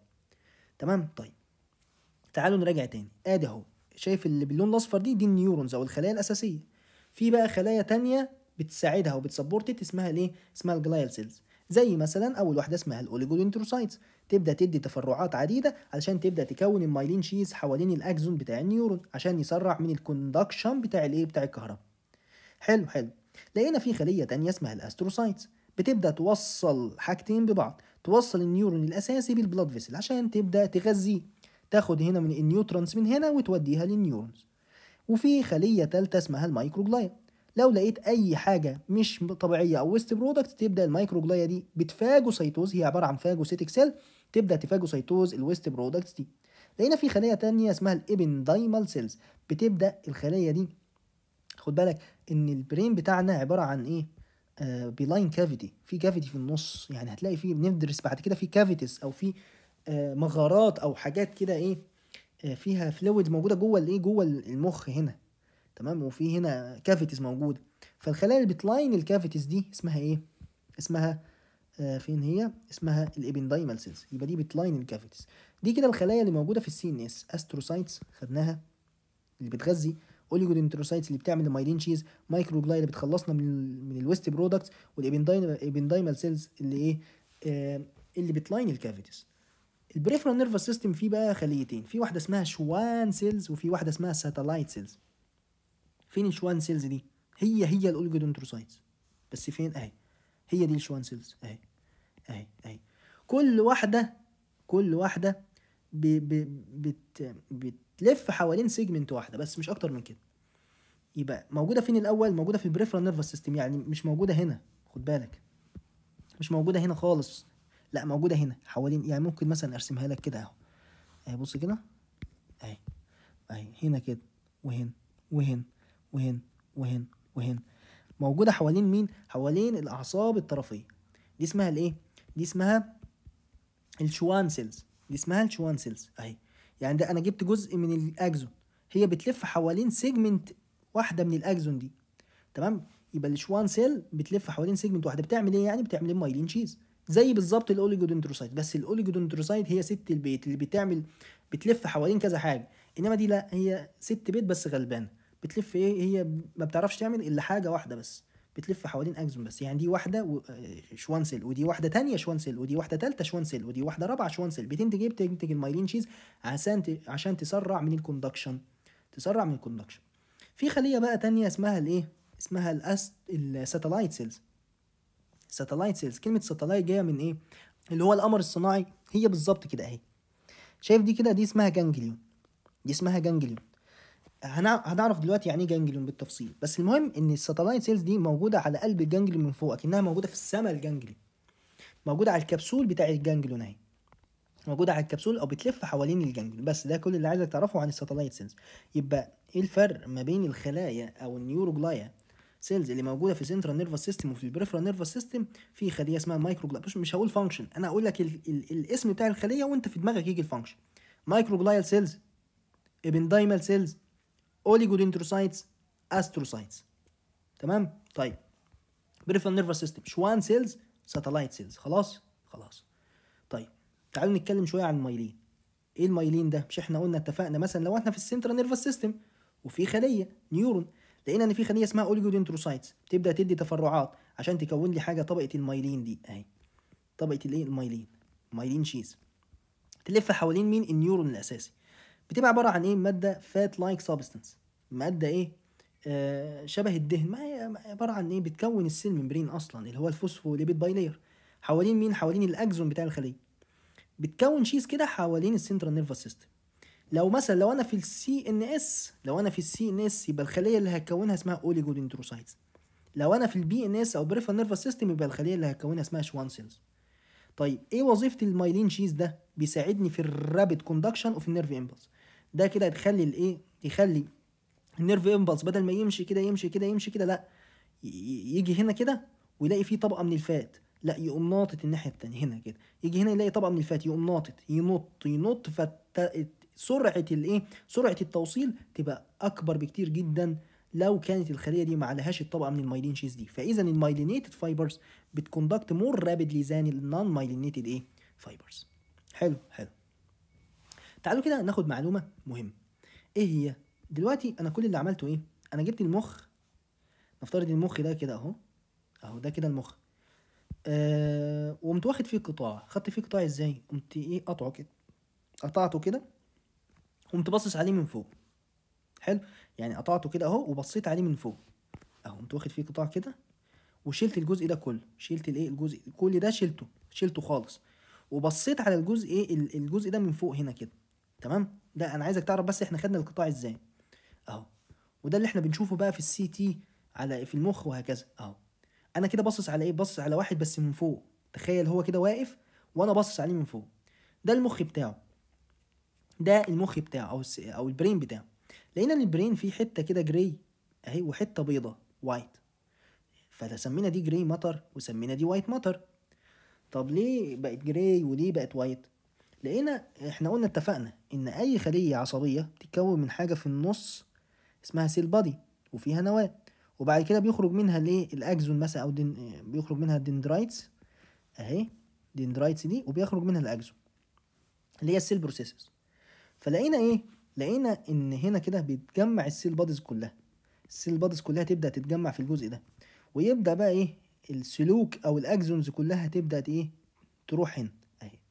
تمام طيب تعالوا نراجع تاني ادي اهو شايف اللي باللون الاصفر دي دي النيورونز او الخلايا الاساسيه في بقى خلايا تانية بتساعدها وبتسبورت اسمها الايه اسمها الجلايل سيلز زي مثلا اول واحده اسمها الاوليجودندروسايتس تبدا تدي تفرعات عديده علشان تبدا تكون المايلين شيز حوالين الاكزون بتاع النيورون عشان يسرع من الكوندكشن بتاع الايه بتاع الكهرباء حلو حلو لقينا في خليه تانية اسمها الاستروسايتس بتبدا توصل حاجتين ببعض توصل النيورون الاساسي بالبلاد فيسل عشان تبدا تغذيه تاخد هنا من النيوترونز من هنا وتوديها للنيورونز وفي خليه ثالثه اسمها المايكروجلايا لو لقيت اي حاجه مش طبيعيه او ويست برودكت تبدا المايكروجلايا دي بتفاجوسيتوز هي عباره عن فاجوسيتك سيل تبدا تفاجوسايتوز الويست برودكتس دي لقينا في خليه تانية اسمها الابن دايمال سيلز بتبدا الخليه دي خد بالك ان البرين بتاعنا عباره عن ايه آه، بلاين كافيتي في كافيتي في النص يعني هتلاقي في بندرس بعد كده في كافيتس او في آه، مغارات او حاجات كده ايه آه، فيها فلويد موجوده جوه الايه جوه المخ هنا تمام وفي هنا كافيتس موجوده فالخلايا اللي بتلاين الكافيتس دي اسمها ايه اسمها آه، فين هي اسمها الابندايمال سيلز يبقى دي بتلاين الكافيتيز دي كده الخلايا اللي موجوده في السي ان اس استروسايتس خدناها اللي بتغذي اوليجودنتروسايتس اللي بتعمل المايلين شيز مايكروجلاي اللي بتخلصنا من من الويست برودكتس والابندايمال سيلز اللي ايه آه اللي بتلاين الكافيتيز البريفرال نيرفس سيستم فيه بقى خليتين في واحده اسمها شوان سيلز وفي واحده اسمها ساتلايت سيلز فين الشوان سيلز دي هي هي الاوليجودنتروسايتس بس فين اهي هي دي الشوان سيلز اهي اهي اهي كل واحده كل واحده ب ب بت بتلف حوالين سيجمنت واحده بس مش اكتر من كده يبقى موجوده فين الاول موجوده في البريفرال نيرفس سيستم يعني مش موجوده هنا خد بالك مش موجوده هنا خالص لا موجوده هنا حوالين يعني ممكن مثلا ارسمها لك كده اهو اهي بص كده اهي اهي هنا كده وهنا وهنا وهنا وهنا وهنا موجوده حوالين مين حوالين الاعصاب الطرفيه دي اسمها الايه دي اسمها الشوان سيلز دي اسمها الشوان سيلز اهي يعني ده انا جبت جزء من الاكزون هي بتلف حوالين سيجمنت واحده من الاكزون دي تمام يبقى الشوان سيل بتلف حوالين سيجمنت واحده بتعمل ايه يعني بتعمل إيه؟ مايلين شيز زي بالظبط الاوليجودندروسايت بس الاوليجودندروسايت هي ست البيت اللي بتعمل بتلف حوالين كذا حاجه انما دي لا هي ست بيت بس غلبانه بتلف ايه هي ما بتعرفش تعمل الا حاجه واحده بس بتلف حوالين اكزون بس يعني دي واحده شوان سيل ودي واحده ثانيه شوان سيل ودي واحده ثالثه شوان سيل ودي واحده رابعه شوان سيل بتنتج ايه بتنتج المايلين شيز عشان عشان تسرع من الكوندكشن تسرع من الكوندكشن في خليه بقى تانية اسمها الايه اسمها الاست الساتلايت سيلز ساتلايت سيلز كلمه ساتلايت جايه من ايه اللي هو القمر الصناعي هي بالظبط كده اهي شايف دي كده دي اسمها جانجليون دي اسمها جانجليون هنعرف دلوقتي يعني ايه جانجليون بالتفصيل بس المهم ان الساتلايت سيلز دي موجوده على قلب الجانجليون من فوق اكنها موجوده في السماء الجانجلي موجوده على الكبسول بتاع الجانجليون اهي موجوده على الكبسول او بتلف حوالين الجانجليون بس ده كل اللي عايزك تعرفه عن الساتلايت سيلز يبقى ايه الفرق ما بين الخلايا او النيوروجلايا سيلز اللي موجوده في سنترال نيرفس سيستم وفي البريفرال نيرفس سيستم في خليه اسمها مايكروجلايا مش, مش هقول فانكشن انا هقول لك الاسم بتاع الخليه وانت في دماغك يجي الفانكشن مايكروجلايا سيلز ابن دايمال سيلز اوليجودنتروسايتس استروسايتس تمام طيب peripheral نيرفس سيستم شوان سيلز ساتلايت سيلز خلاص خلاص طيب تعالوا نتكلم شويه عن المايلين ايه المايلين ده مش احنا قلنا اتفقنا مثلا لو احنا في السنترال نيرفس سيستم وفي خليه نيورون لقينا ان في خليه اسمها اوليجودنتروسايتس تبدا تدي تفرعات عشان تكون لي حاجه طبقه المايلين دي اهي طبقه الايه المايلين مايلين شيز تلف حوالين مين النيورون الاساسي بتبقى عباره عن ايه ماده فات لايك سبستنس ماده ايه آه شبه الدهن ما هي عباره عن ايه بتكون السيل ممبرين اصلا اللي هو الفوسفوليبيد بايلير حوالين مين حوالين الاكزون بتاع الخليه بتكون شيز كده حوالين السنترال نيرفس سيستم لو مثلا لو انا في السي ان اس لو انا في السي ان اس يبقى الخليه اللي هتكونها اسمها اوليجودندروسايتس لو انا في البي ان اس او بريفال نيرفس سيستم يبقى الخليه اللي هتكونها اسمها شوان سيلز طيب ايه وظيفه المايلين شيز ده بيساعدني في الرابت كوندكشن وفي النيرف امبلس ده كده هتخلي الايه يخلي النيرف امبلس بدل ما يمشي كده يمشي كده يمشي كده لا يجي هنا كده ويلاقي فيه طبقه من الفات لا يقوم ناطط الناحيه التانية هنا كده يجي هنا يلاقي طبقه من الفات يقوم ناطط ينط ينط فسرعه الايه سرعه التوصيل تبقى اكبر بكتير جدا لو كانت الخليه دي ما عليهاش الطبقه من المايلين شيز دي فاذا المايلينيتد فايبرز بتكوندكت مور رابيدلي ذان النون مايلينيتد ايه فايبرز حلو حلو تعالوا كده ناخد معلومه مهمه ايه هي دلوقتي انا كل اللي عملته ايه انا جبت المخ نفترض المخ ده كده اهو اهو ده كده المخ آه وقمت واخد فيه قطاع خدت فيه قطاع ازاي قمت ايه قطعه كده قطعته كده قمت باصص عليه من فوق حلو يعني قطعته كده اهو وبصيت عليه من فوق اهو قمت واخد فيه قطاع كده وشلت الجزء ده كله شلت الايه الجزء كل ده شلته شلته خالص وبصيت على الجزء ايه الجزء ده من فوق هنا كده تمام ده انا عايزك تعرف بس احنا خدنا القطاع ازاي اهو وده اللي احنا بنشوفه بقى في السي تي على في المخ وهكذا اهو انا كده باصص على ايه باصص على واحد بس من فوق تخيل هو كده واقف وانا باصص عليه من فوق ده المخ بتاعه ده المخ بتاعه او او البرين بتاعه لقينا ان البرين فيه حته كده جراي اهي وحته بيضه وايت فسمينا دي جراي ماتر وسمينا دي وايت ماتر طب ليه بقت جراي وليه بقت وايت لقينا احنا قلنا اتفقنا ان اي خليه عصبيه بتتكون من حاجه في النص اسمها سيل بادي وفيها نواه وبعد كده بيخرج منها ليه الاكزون مثلا او دين بيخرج منها الدندرايتس اهي الدندرايتس دي وبيخرج منها الاكزون اللي هي السيل بروسيسز فلقينا ايه لقينا ان هنا كده بيتجمع السيل بادز كلها السيل بادز كلها تبدا تتجمع في الجزء ده ويبدا بقى ايه السلوك او الاكزونز كلها تبدا ايه تروح هنا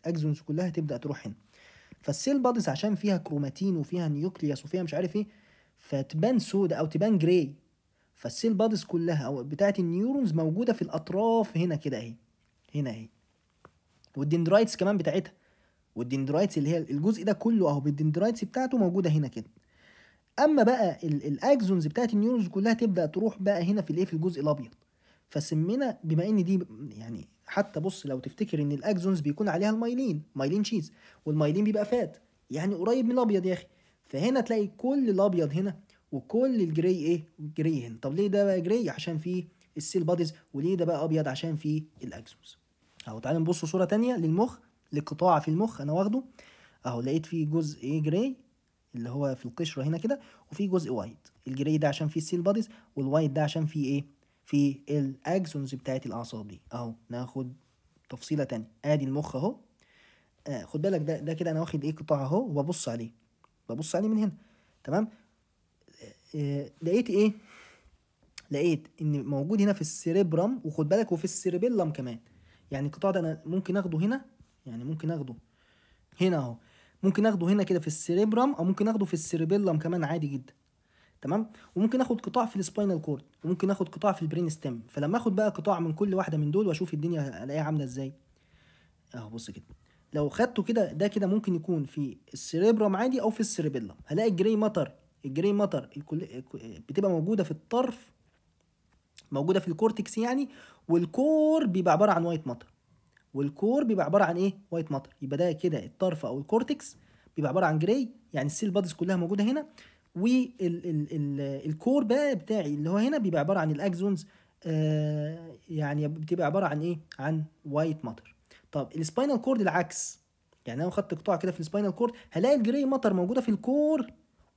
الاكزونز كلها تبدا تروح هنا فالسيل بادز عشان فيها كروماتين وفيها نيوكليوس وفيها مش عارف ايه فتبان سودا او تبان جراي فالسيل بادز كلها او بتاعه النيورونز موجوده في الاطراف هنا كده اهي هنا اهي والدندرايتس كمان بتاعتها والدندرايتس اللي هي الجزء ده كله اهو بالدندرايتس بتاعته موجوده هنا كده اما بقى الاكزونز بتاعت النيورونز كلها تبدا تروح بقى هنا في الايه في الجزء الابيض فسمينا بما ان دي يعني حتى بص لو تفتكر ان الاكزونز بيكون عليها المايلين مايلين شيز والمايلين بيبقى فات يعني قريب من الابيض يا اخي فهنا تلاقي كل الابيض هنا وكل الجراي ايه جراي هنا طب ليه ده بقى جراي عشان فيه السيل باديز وليه ده بقى ابيض عشان فيه الاكزونز اهو تعالى نبص صوره ثانيه للمخ لقطاع في المخ انا واخده اهو لقيت فيه جزء ايه جراي اللي هو في القشره هنا كده وفي جزء وايت الجراي ده عشان فيه السيل باديز والوايت ده عشان فيه ايه في الاكسونز بتاعت الاعصاب دي اهو ناخد تفصيله تانية ادي المخ اهو آه خد بالك ده ده كده انا واخد ايه قطاع اهو وببص عليه ببص عليه من هنا تمام آه, آه، لقيت ايه لقيت ان موجود هنا في السيريبرم وخد بالك وفي السيريبيلم كمان يعني القطاع ده انا ممكن اخده هنا يعني ممكن اخده هنا اهو ممكن اخده هنا كده في السيريبرم او ممكن اخده في السيريبيلم كمان عادي جدا تمام وممكن اخد قطاع في السباينال كورد وممكن اخد قطاع في البرين ستيم فلما اخد بقى قطاع من كل واحده من دول واشوف الدنيا الاقيها عامله ازاي اهو بص كده لو خدته كده ده كده ممكن يكون في السيريبرام عادي او في السيريبيلا هلاقي الجري ماتر الجري ماتر بتبقى موجوده في الطرف موجوده في الكورتكس يعني والكور بيبقى عباره عن وايت ماتر والكور بيبقى عباره عن ايه وايت ماتر يبقى ده كده الطرف او الكورتكس بيبقى عباره عن جراي يعني السيل بادز كلها موجوده هنا والكور بقى بتاعي اللي هو هنا بيبقى عباره عن الاكزونز آه، يعني بتبقى عباره عن ايه عن وايت ماتر طب السباينال كورد العكس يعني انا خدت قطاع كده في السباينال كورد هلاقي الجري ماتر موجوده في الكور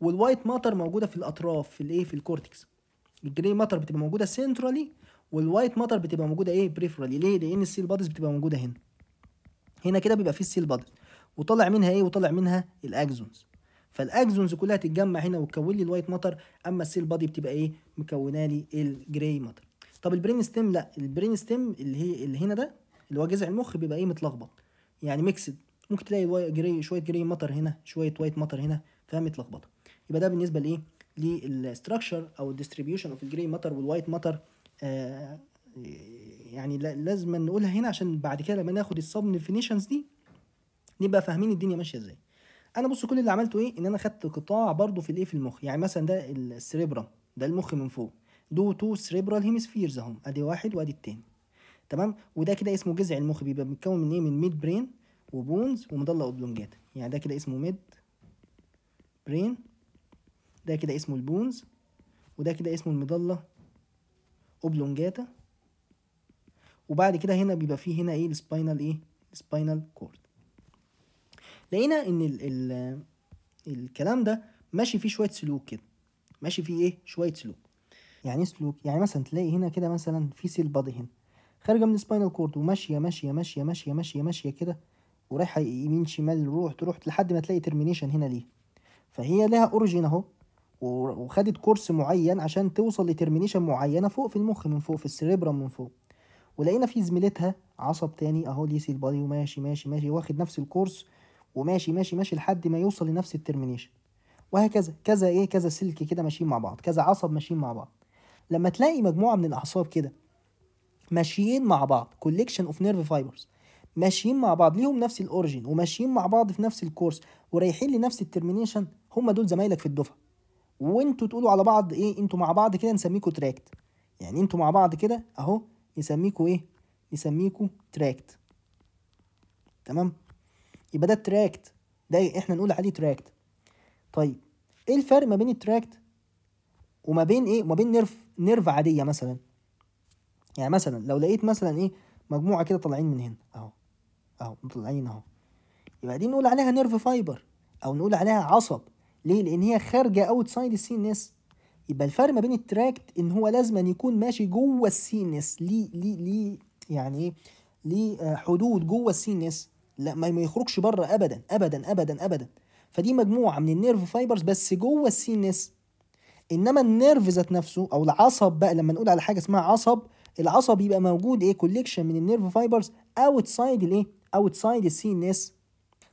والوايت ماتر موجوده في الاطراف في الايه في الكورتكس الجري ماتر بتبقى موجوده سنترالي والوايت ماتر بتبقى موجوده ايه بريفرالي ليه لان السيل بادز بتبقى موجوده هنا هنا كده بيبقى فيه السيل بادز وطلع منها ايه وطلع منها الاكزونز فالاكزونز كلها تتجمع هنا وتكون لي الوايت ماتر اما السيل بادي بتبقى ايه مكونه لي الجراي ماتر طب البرين ستيم لا البرين ستيم اللي هي اللي هنا ده اللي هو جذع المخ بيبقى ايه متلخبط يعني ميكسد ممكن تلاقي جري شويه جري مطر هنا شويه وايت مطر هنا فمتلخبطه متلخبطه يبقى ده بالنسبه لايه للاستراكشر او الديستريبيوشن اوف الجري مطر والوايت مطر آه، يعني لازم نقولها هنا عشان بعد كده لما ناخد السب ديفينيشنز دي نبقى فاهمين الدنيا ماشيه ازاي انا بص كل اللي عملته ايه ان انا خدت قطاع برضو في الايه في المخ يعني مثلا ده السريبرا ده المخ من فوق دو تو سريبرال هيمسفيرز اهم ادي واحد وادي التاني تمام وده كده اسمه جذع المخ بيبقى متكون من ايه من ميد برين وبونز ومضله اوبلونجاتا يعني ده كده اسمه ميد برين ده كده اسمه البونز وده كده اسمه المضله اوبلونجاتا وبعد كده هنا بيبقى فيه هنا ايه السباينال ايه السباينال كورد لقينا ان ال ال الكلام ده ماشي فيه شويه سلوك كده ماشي فيه ايه شويه سلوك يعني ايه سلوك يعني مثلا تلاقي هنا كده مثلا في سيل بادي هنا خارجه من السباينال كورد وماشيه ماشيه ماشيه ماشيه ماشيه ماشيه كده ورايحه يمين شمال روح تروح لحد ما تلاقي ترمينيشن هنا ليه فهي لها اوريجين اهو وخدت كورس معين عشان توصل لترمينيشن معينه فوق في المخ من فوق في السريبرم من فوق ولقينا في زميلتها عصب تاني اهو ليه سيل بادي وماشي ماشي ماشي واخد نفس الكورس وماشي ماشي ماشي لحد ما يوصل لنفس الترمينيشن وهكذا كذا ايه كذا سلك كده ماشيين مع بعض كذا عصب ماشيين مع بعض لما تلاقي مجموعه من الاعصاب كده ماشيين مع بعض كوليكشن اوف نيرف فايبرز ماشيين مع بعض ليهم نفس الاوريجين وماشيين مع بعض في نفس الكورس ورايحين لنفس الترمينيشن هم دول زمايلك في الدفعه وانتوا تقولوا على بعض ايه انتوا مع بعض كده نسميكوا تراكت يعني انتوا مع بعض كده اهو نسميكوا ايه نسميكوا تراكت تمام يبقى ده التراكت ده احنا نقول عليه تراكت طيب ايه الفرق ما بين التراكت وما بين ايه وما بين نيرف نيرف عاديه مثلا يعني مثلا لو لقيت مثلا ايه مجموعه كده طالعين من هنا اهو اهو طالعين اهو يبقى دي نقول عليها نيرف فايبر او نقول عليها عصب ليه لان هي خارجه اوت سايد السي ان اس يبقى الفرق ما بين التراكت ان هو لازم أن يكون ماشي جوه السي ان اس ليه ليه ليه يعني ايه ليه آه، حدود جوه السي ان اس لا ما يخرجش بره ابدا ابدا ابدا ابدا فدي مجموعه من النيرف فايبرز بس جوه السي ان اس انما النيرف ذات نفسه او العصب بقى لما نقول على حاجه اسمها عصب العصب يبقى موجود ايه كوليكشن من النيرف فايبرز اوتسايد الايه اوتسايد السي ان اس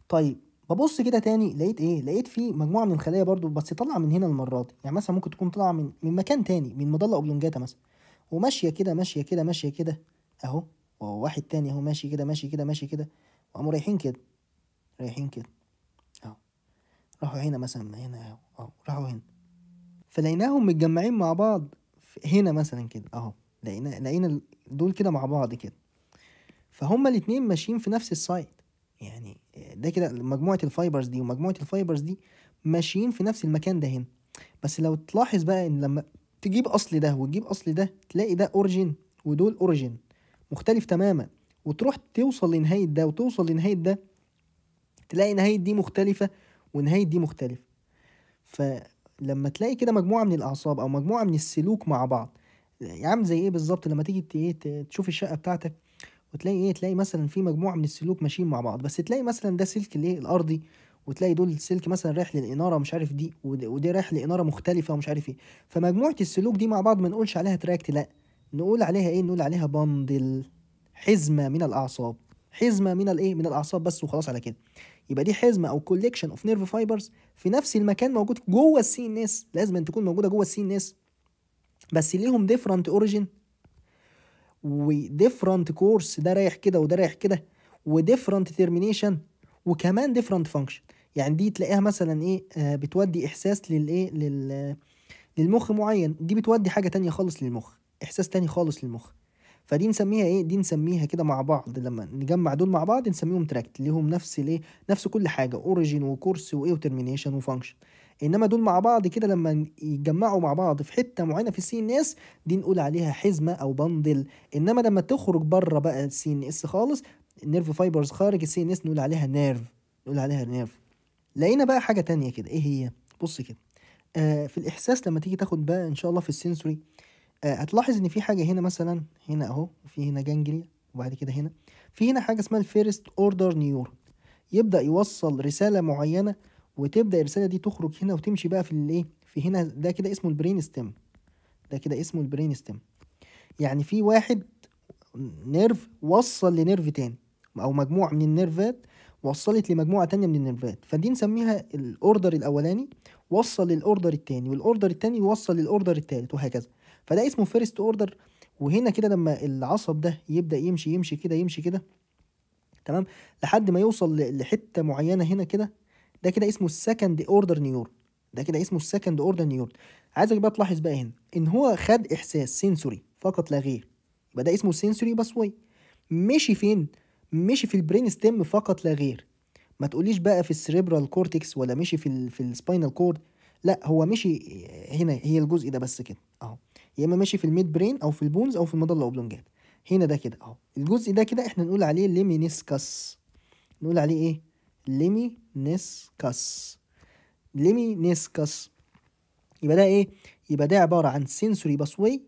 طيب ببص كده تاني لقيت ايه لقيت في مجموعه من الخلايا برضو بس طالعه من هنا المره دي يعني مثلا ممكن تكون طالعه من من مكان تاني من مضله اوبلونجاتا مثلا وماشيه كده ماشيه كده ماشيه كده اهو واحد تاني اهو ماشي كده ماشي كده ماشي كده وقاموا رايحين كده رايحين كده اهو راحوا هنا مثلا هنا اهو اهو راحوا هنا فلقيناهم متجمعين مع بعض هنا مثلا كده اهو لقينا لقينا دول كده مع بعض كده فهما الاتنين ماشيين في نفس السايت يعني ده كده مجموعة الفايبرز دي ومجموعة الفايبرز دي ماشيين في نفس المكان ده هنا بس لو تلاحظ بقى ان لما تجيب اصل ده وتجيب اصل ده تلاقي ده اوريجين ودول اوريجين مختلف تماما وتروح توصل لنهاية ده وتوصل لنهاية ده تلاقي نهاية دي مختلفة ونهاية دي مختلفة فلما تلاقي كده مجموعة من الأعصاب أو مجموعة من السلوك مع بعض يا عم زي إيه بالظبط لما تيجي إيه تشوف الشقة بتاعتك وتلاقي إيه تلاقي مثلا في مجموعة من السلوك ماشيين مع بعض بس تلاقي مثلا ده سلك الإيه الأرضي وتلاقي دول سلك مثلا رايح للاناره مش عارف دي ودي رايح لاناره مختلفه ومش عارف ايه فمجموعه السلوك دي مع بعض ما نقولش عليها تراكت لا نقول عليها ايه نقول عليها باندل حزمه من الاعصاب حزمه من الايه من الاعصاب بس وخلاص على كده يبقى دي حزمه او كوليكشن اوف نيرف فايبرز في نفس المكان موجود جوه السي ان اس لازم تكون موجوده جوه السي ان اس بس ليهم ديفرنت اوريجين وديفرنت كورس ده رايح كده وده رايح كده وديفرنت ترمينيشن وكمان ديفرنت فانكشن يعني دي تلاقيها مثلا ايه آه، بتودي احساس للايه لل للمخ معين دي بتودي حاجه تانية خالص للمخ احساس تاني خالص للمخ فدي نسميها ايه دي نسميها كده مع بعض لما نجمع دول مع بعض نسميهم تراكت ليهم نفس الايه نفس كل حاجه اوريجين وكورس وايه وترمينيشن وفانكشن انما دول مع بعض كده لما يتجمعوا مع بعض في حته معينه في السي ان اس دي نقول عليها حزمه او بندل انما لما تخرج بره بقى السي ان اس خالص النيرف فايبرز خارج السي ان اس نقول عليها نيرف نقول عليها نيرف لقينا بقى حاجه تانية كده ايه هي بص كده آه في الاحساس لما تيجي تاخد بقى ان شاء الله في السنسوري آه، هتلاحظ ان في حاجه هنا مثلا هنا اهو وفي هنا جانجليا وبعد كده هنا في هنا حاجه اسمها الفيرست اوردر نيور يبدا يوصل رساله معينه وتبدا الرساله دي تخرج هنا وتمشي بقى في الايه في هنا ده كده اسمه البرين ستيم ده كده اسمه البرين ستيم يعني في واحد نيرف وصل لنيرف تاني او مجموعه من النيرفات وصلت لمجموعه تانية من النيرفات فدي نسميها الاوردر الاولاني وصل للاوردر التاني والاوردر التاني يوصل للاوردر التالت وهكذا فده اسمه فيرست اوردر وهنا كده لما العصب ده يبدا يمشي يمشي كده يمشي كده تمام لحد ما يوصل لحته معينه هنا كده ده كده اسمه السكند اوردر نيور ده كده اسمه السكند اوردر نيور عايزك بقى تلاحظ بقى هنا ان هو خد احساس سنسوري فقط لا غير يبقى ده اسمه سنسوري باسوي مشي فين مشي في البرين ستيم فقط لا غير ما تقوليش بقى في السريبرال كورتكس ولا مشي في الـ في السباينال كورد لا هو مشي هنا هي الجزء ده بس كده اهو يا اما ماشي في الميد برين او في البونز او في المضله الاوبلونجات هنا ده كده اهو الجزء ده كده احنا نقول عليه ليمينيسكس نقول عليه ايه ليمينيسكس ليمينيسكس يبقى ده ايه يبقى ده عباره عن سنسوري باسوي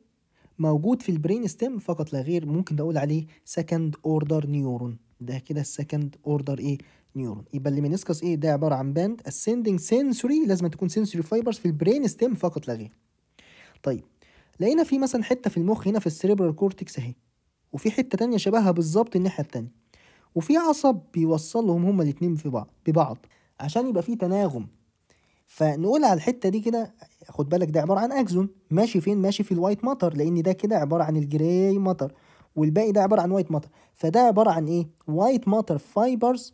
موجود في البرين ستيم فقط لا غير ممكن اقول عليه سكند اوردر نيورون ده كده السكند اوردر ايه نيورون يبقى الليمينيسكس ايه ده عباره عن باند اسندنج سنسوري لازم تكون سنسوري فايبرز في البرين ستيم فقط لا غير طيب لقينا في مثلا حته في المخ هنا في السيريبرال كورتكس اهي وفي حته تانية شبهها بالظبط الناحيه التانية وفي عصب بيوصلهم هما الاتنين في بعض ببعض عشان يبقى في تناغم فنقول على الحته دي كده خد بالك ده عباره عن اكزون ماشي فين ماشي في الوايت ماتر لان ده كده عباره عن الجراي ماتر والباقي ده عباره عن وايت ماتر فده عباره عن ايه وايت ماتر فايبرز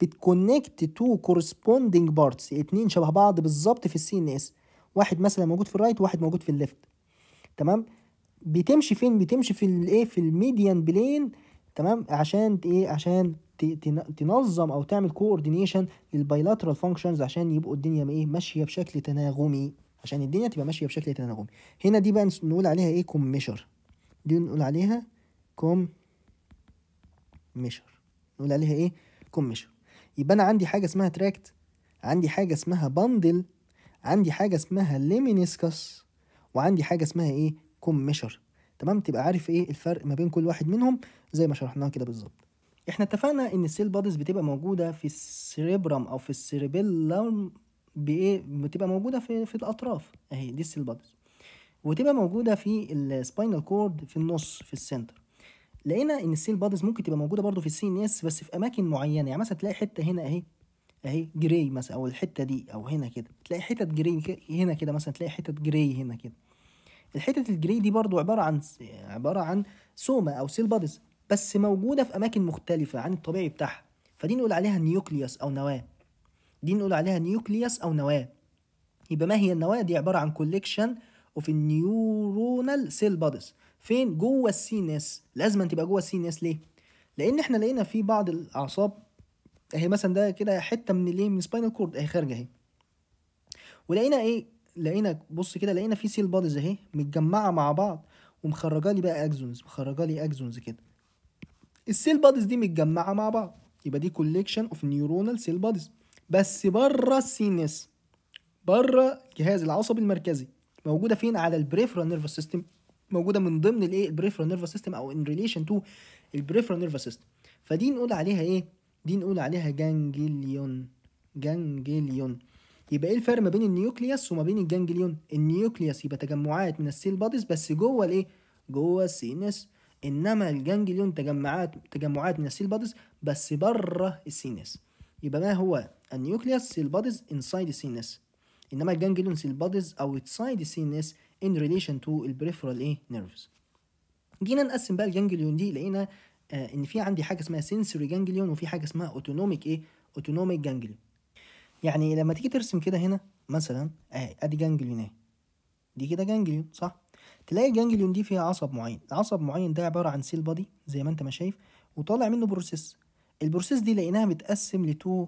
بتكونكت تو كورسبوندينج بارتس اتنين شبه بعض بالظبط في السي ان اس واحد مثلا موجود في الرايت وواحد موجود في الليفت تمام بتمشي فين بتمشي في الايه في الميديان بلين تمام عشان ايه عشان تنظم او تعمل كوردينيشن للبايلاترال فانكشنز عشان يبقوا الدنيا ايه ماشيه بشكل تناغمي عشان الدنيا تبقى ماشيه بشكل تناغمي هنا دي بقى نقول عليها ايه كوم ميشر دي نقول عليها كوم ميشر نقول عليها ايه كوم ميشر يبقى انا عندي حاجه اسمها تراكت عندي حاجه اسمها بندل عندي حاجه اسمها ليمينيسكس وعندي حاجه اسمها ايه كوم ميشر تمام تبقى عارف ايه الفرق ما بين كل واحد منهم زي ما شرحناها كده بالظبط احنا اتفقنا ان السيل بادز بتبقى موجوده في السيريبرام او في السيريبيلم بايه بتبقى موجوده في في الاطراف اهي دي السيل بادز وتبقى موجوده في السباينال كورد في النص في السنتر لقينا ان السيل بادز ممكن تبقى موجوده برده في السي ان اس بس في اماكن معينه يعني مثلا تلاقي حته هنا اهي اهي جراي مثلا او الحته دي او هنا كده تلاقي حتت جراي هنا كده مثلا تلاقي حتت جراي هنا كده الحتت الجراي دي برضو عباره عن عباره عن سوما او سيل بادز بس موجوده في اماكن مختلفه عن الطبيعي بتاعها فدي نقول عليها نيوكليوس او نواه دي نقول عليها نيوكليوس او نواه يبقى ما هي النواه دي عباره عن كوليكشن اوف النيورونال سيل بادز فين جوه السي ناس لازم تبقى جوه السي ناس ليه لان احنا لقينا في بعض الاعصاب اهي مثلا ده كده حته من الايه من سباينال كورد اهي خارجه اهي ولقينا ايه لقينا بص كده لقينا في سيل بادز اهي متجمعه مع بعض ومخرجه لي بقى اكزونز مخرجه لي اكزونز كده السيل بادز دي متجمعه مع بعض يبقى دي كوليكشن اوف نيورونال سيل بادز بس بره السينس بره الجهاز العصبي المركزي موجوده فين على البريفرال نيرفس سيستم موجوده من ضمن الايه البريفرال نيرفس سيستم او ان ريليشن تو البريفرال نيرفس سيستم فدي نقول عليها ايه دي نقول عليها جانجليون جانجليون يبقى ايه الفرق ما بين النيوكليوس وما بين الجانجليون النيوكليوس يبقى تجمعات من السيل بادز بس جوه الايه جوه السينس انما الجانجليون تجمعات تجمعات من السيل بادز بس بره السينس يبقى ما هو النيوكليوس سيل بادز انسايد السينس انما الجانجليون سيل باديز اوتسايد السينس ان ريليشن تو البريفرال ايه نيرفز جينا نقسم بقى الجانجليون دي لقينا آه، ان في عندي حاجه اسمها سنسوري جانجليون وفي حاجه اسمها اوتونوميك ايه اوتونوميك جانجليون يعني لما تيجي ترسم كده هنا مثلا اهي ادي جانجليون اهي دي كده جانجليون صح تلاقي الجانجليون دي فيها عصب معين العصب معين ده عباره عن سيل بادي زي ما انت ما شايف وطالع منه بروسيس البروسيس دي لقيناها متقسم لتو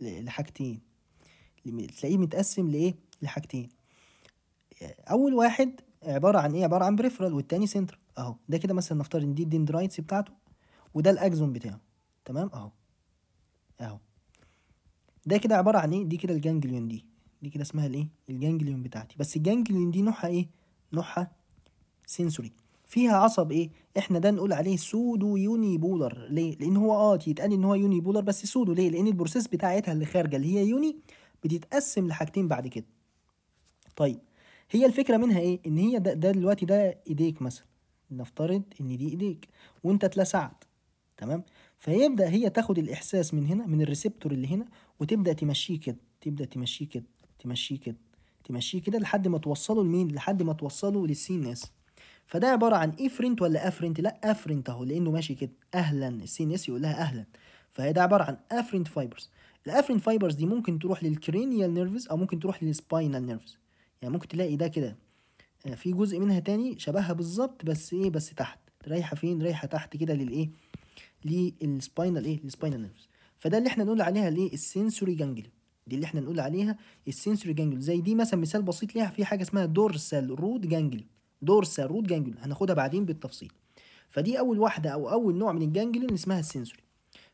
لحاجتين تلاقيه متقسم لايه لحاجتين آه، اول واحد عباره عن ايه عباره عن بريفرال والتاني سنتر اهو ده كده مثلا نفترض ان دي الدندرايتس بتاعته وده الاكزون بتاعه تمام اهو اهو ده كده عباره عن ايه دي كده الجانجليون دي دي كده اسمها الايه الجانجليون بتاعتي بس الجانجليون دي نوعها ايه نوعها سنسوري فيها عصب ايه احنا ده نقول عليه سودو يوني بولر ليه لان هو اه يتقال ان هو يوني بولر بس سودو ليه لان البروسيس بتاعتها اللي خارجه اللي هي يوني بتتقسم لحاجتين بعد كده طيب هي الفكره منها ايه ان هي ده, ده دلوقتي ده ايديك مثلا نفترض ان دي ايديك وانت اتلسعت تمام فيبدا هي تاخد الاحساس من هنا من الريسبتور اللي هنا وتبدا تمشيه كده تبدا تمشيه كده تمشيه كده تمشيه كده لحد ما توصله لمين لحد ما توصله للسي اس فده عباره عن افرنت ولا افرنت لا افرنت اهو لانه ماشي كده اهلا السي اس يقول لها اهلا فهي ده عباره عن افرنت فايبرز الافرنت فايبرز دي ممكن تروح للكرينيال نيرفز او ممكن تروح للسباينال نيرفز يعني ممكن تلاقي ده كده آه، في جزء منها تاني شبهها بالظبط بس ايه بس تحت رايحه فين رايحه تحت كده للايه للسباينال ايه للسباينال نيرفز فده اللي احنا نقول عليها ليه السنسوري جانجليون دي اللي احنا نقول عليها السنسوري جانجليون زي دي مثلا مثال بسيط ليها في حاجه اسمها دورسال رود جانجليون دورسال رود جانجليون هناخدها بعدين بالتفصيل فدي اول واحده او اول نوع من الجانجليون اسمها السنسوري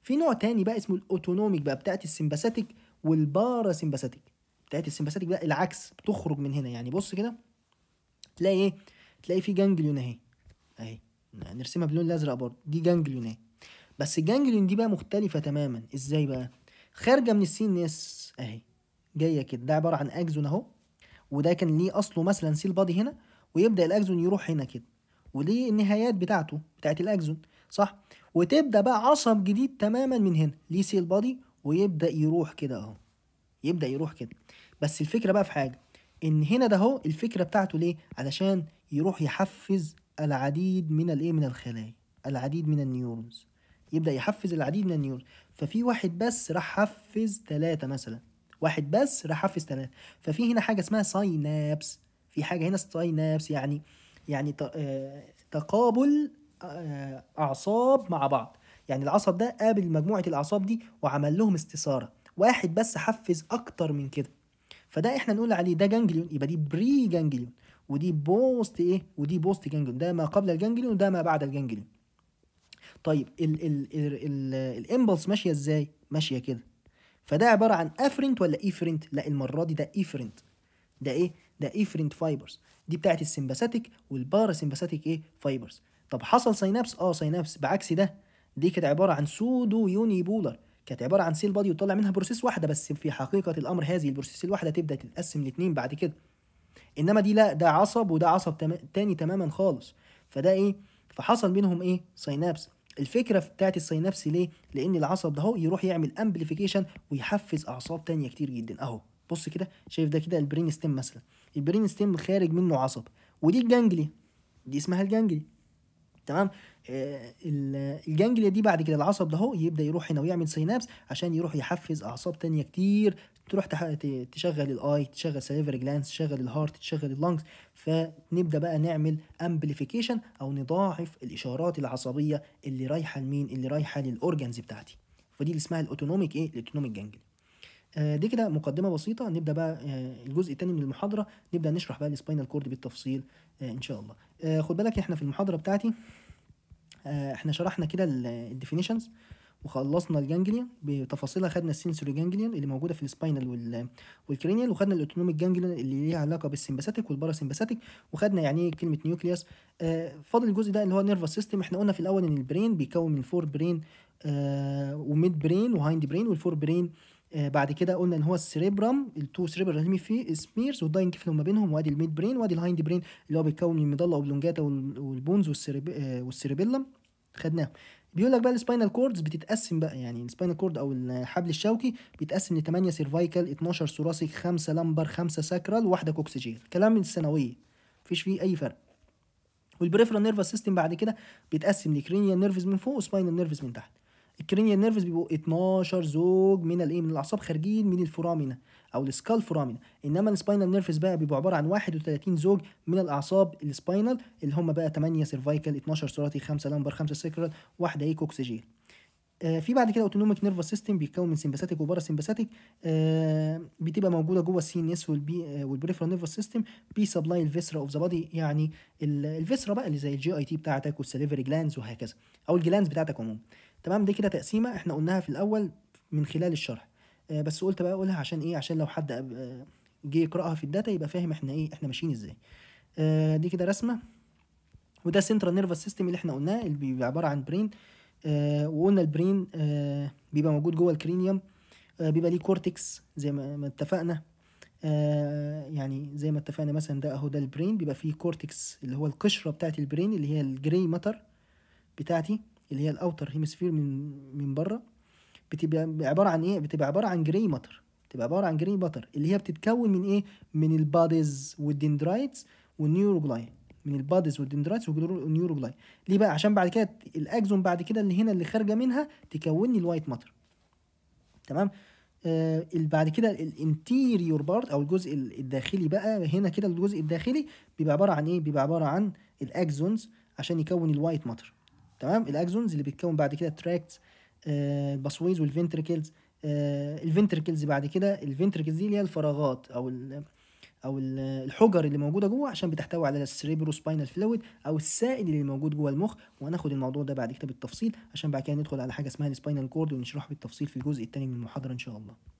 في نوع تاني بقى اسمه الاوتونوميك بقى بتاعت السمباثيك والباراسمباثيك بتاعت السمباثيك بقى العكس بتخرج من هنا يعني بص كده تلاقي ايه تلاقي في جانجليون اهي اهي نرسمها باللون الازرق برضه دي جانجليون اهي بس الجانجلين دي بقى مختلفة تماما ازاي بقى خارجة من السين اس اهي جاية كده ده عبارة عن اكزون اهو وده كان ليه اصله مثلا سيل بادي هنا ويبدأ الاكزون يروح هنا كده وليه النهايات بتاعته بتاعت الاكزون صح وتبدأ بقى عصب جديد تماما من هنا ليه سيل بادي ويبدأ يروح كده اهو يبدأ يروح كده بس الفكرة بقى في حاجة ان هنا ده اهو الفكرة بتاعته ليه علشان يروح يحفز العديد من الايه من الخلايا العديد من النيورونز يبدأ يحفز العديد من النيورونز ففي واحد بس راح حفز ثلاثة مثلا واحد بس راح حفز ثلاثة ففي هنا حاجة اسمها ساينابس في حاجة هنا ساينابس يعني يعني آه، تقابل آه، أعصاب مع بعض يعني العصب ده قابل مجموعة الأعصاب دي وعمل لهم استثارة واحد بس حفز أكتر من كده فده احنا نقول عليه ده جانجليون يبقى دي بري جانجليون ودي بوست ايه ودي بوست جانجليون ده ما قبل الجانجليون وده ما بعد الجانجليون طيب الامبلس ماشيه ازاي ماشيه كده فده عباره عن افرنت ولا افرنت لا المره دي ده افرنت ده ايه ده افرنت فايبرز دي بتاعت السمباثيك والباراسمباثيك ايه فايبرز طب حصل سينابس اه سينابس بعكس ده دي كانت عباره عن سودو يوني بولر كانت عباره عن سيل بادي وطلع منها بروسيس واحده بس في حقيقه الامر هذه البروسيس الواحده تبدا تتقسم لاثنين بعد كده انما دي لا ده عصب وده عصب تاني تماما خالص فده ايه فحصل بينهم ايه سينابس الفكره بتاعت السينابسي ليه لان العصب ده هو يروح يعمل امبليفيكيشن ويحفز اعصاب تانية كتير جدا اهو بص كده شايف ده كده البرين ستيم مثلا البرين ستيم خارج منه عصب ودي الجانجليا دي اسمها الجانجليا تمام آه الجانجليا دي بعد كده العصب ده هو يبدا يروح هنا ويعمل سينابس عشان يروح يحفز اعصاب تانية كتير تروح تشغل الاي تشغل سليفر جلانس تشغل الهارت تشغل اللنجز فنبدا بقى نعمل امبليفيكيشن او نضاعف الاشارات العصبيه اللي رايحه لمين اللي رايحه للاورجنز بتاعتي فدي اللي اسمها الاوتونوميك ايه الاوتونوميك آه، جانجلي دي كده مقدمه بسيطه نبدا بقى آه، الجزء الثاني من المحاضره نبدا نشرح بقى السباينال كورد بالتفصيل آه، ان شاء الله خد بالك احنا في المحاضره بتاعتي احنا شرحنا كده الديفينيشنز وخلصنا الجانجليا بتفاصيلها خدنا السنسوري جانجليون اللي موجوده في السباينال وال والكرينيال وخدنا الاوتونوميك جانجليون اللي ليها علاقه بالسمباثيك والباراسمباثيك وخدنا يعني ايه كلمه نيوكليوس آه فاضل الجزء ده اللي هو نيرفس سيستم احنا قلنا في الاول ان البرين بيكون من فور برين آه وميد برين وهايند برين والفور برين آه بعد كده قلنا ان هو السريبرام التو سريبرال في سميرز والداين انكفلهم ما بينهم وادي الميد برين وادي الهايند برين اللي هو بيتكون من المضله وبلونجاتا والبونز والسريب والسريبيلم خدناهم بيقول لك بقى السباينال كوردز بتتقسم بقى يعني السباينال كورد او الحبل الشوكي بيتقسم ل 8 سيرفايكال 12 ثوراسي 5 لمبر 5 ساكرال واحده كوكسيجيل كلام من الثانويه مفيش فيه اي فرق والبريفرال نيرفس سيستم بعد كده بيتقسم لكرينيال نيرفز من فوق وسباينال نيرفز من تحت الكرينيال نيرفز بيبقوا 12 زوج من الايه من الاعصاب خارجين من الفورامينا او السكال فورامينا انما السباينال نيرفز بقى بيبقوا عباره عن 31 زوج من الاعصاب السباينال اللي هم بقى 8 سيرفايكال 12 سوراتي 5 لامبر 5 سيكرال ايه ايكوكسجيل آه في بعد كده اوتونوميك نيرفس سيستم بيتكون من سمباثيك وبارا سمباثيك آه بتبقى موجوده جوه السي ان اس والبي آه والبريفرال نيرفس سيستم بي سبلاي الفيسرا اوف ذا بادي يعني الفيسرا بقى اللي زي الجي اي تي بتاعتك والسليفري جلاندز وهكذا او الجلاندز بتاعتك عموما تمام دي كده تقسيمه احنا قلناها في الاول من خلال الشرح آه، بس قلت بقى اقولها عشان ايه عشان لو حد آه، جه يقراها في الداتا يبقى فاهم احنا ايه احنا ماشيين ازاي آه، دي كده رسمه وده سنترال نيرفس سيستم اللي احنا قلناه اللي بيبقى عباره عن برين وقلنا البرين بيبقى موجود جوه الكرينيوم بيبقى ليه كورتكس زي ما اتفقنا يعني زي ما اتفقنا مثلا ده اهو ده البرين بيبقى فيه كورتكس اللي هو القشره بتاعت البرين اللي هي الجري ماتر بتاعتي اللي هي الاوتر هيمسفير من من بره بتبقى عباره عن ايه بتبقى عباره عن جري ماتر بتبقى عباره عن جري ماتر اللي هي بتتكون من ايه من الباديز والدندرايتس والنيوروجلاي من الباديز والدندرايتس والنيوروجلاي ليه بقى عشان بعد كده الاكزون بعد كده اللي هنا اللي خارجه منها تكون لي الوايت ماتر تمام آه بعد كده الانتيريور بارت او الجزء الداخلي بقى هنا كده الجزء الداخلي بيبقى عباره عن ايه بيبقى عباره عن الاكزونز عشان يكون الوايت ماتر تمام الاكزونز اللي بتكون بعد كده التراكتس آه، الباسويز والفنتركلز آه، الفنتريكلز الفنتركلز بعد كده الفنتركلز دي اللي هي الفراغات او او الحجر اللي موجوده جوه عشان بتحتوي على السريبرو سباينال فلويد او السائل اللي موجود جوه المخ وهناخد الموضوع ده بعد كده بالتفصيل عشان بعد كده ندخل على حاجه اسمها السباينال كورد ونشرحها بالتفصيل في الجزء الثاني من المحاضره ان شاء الله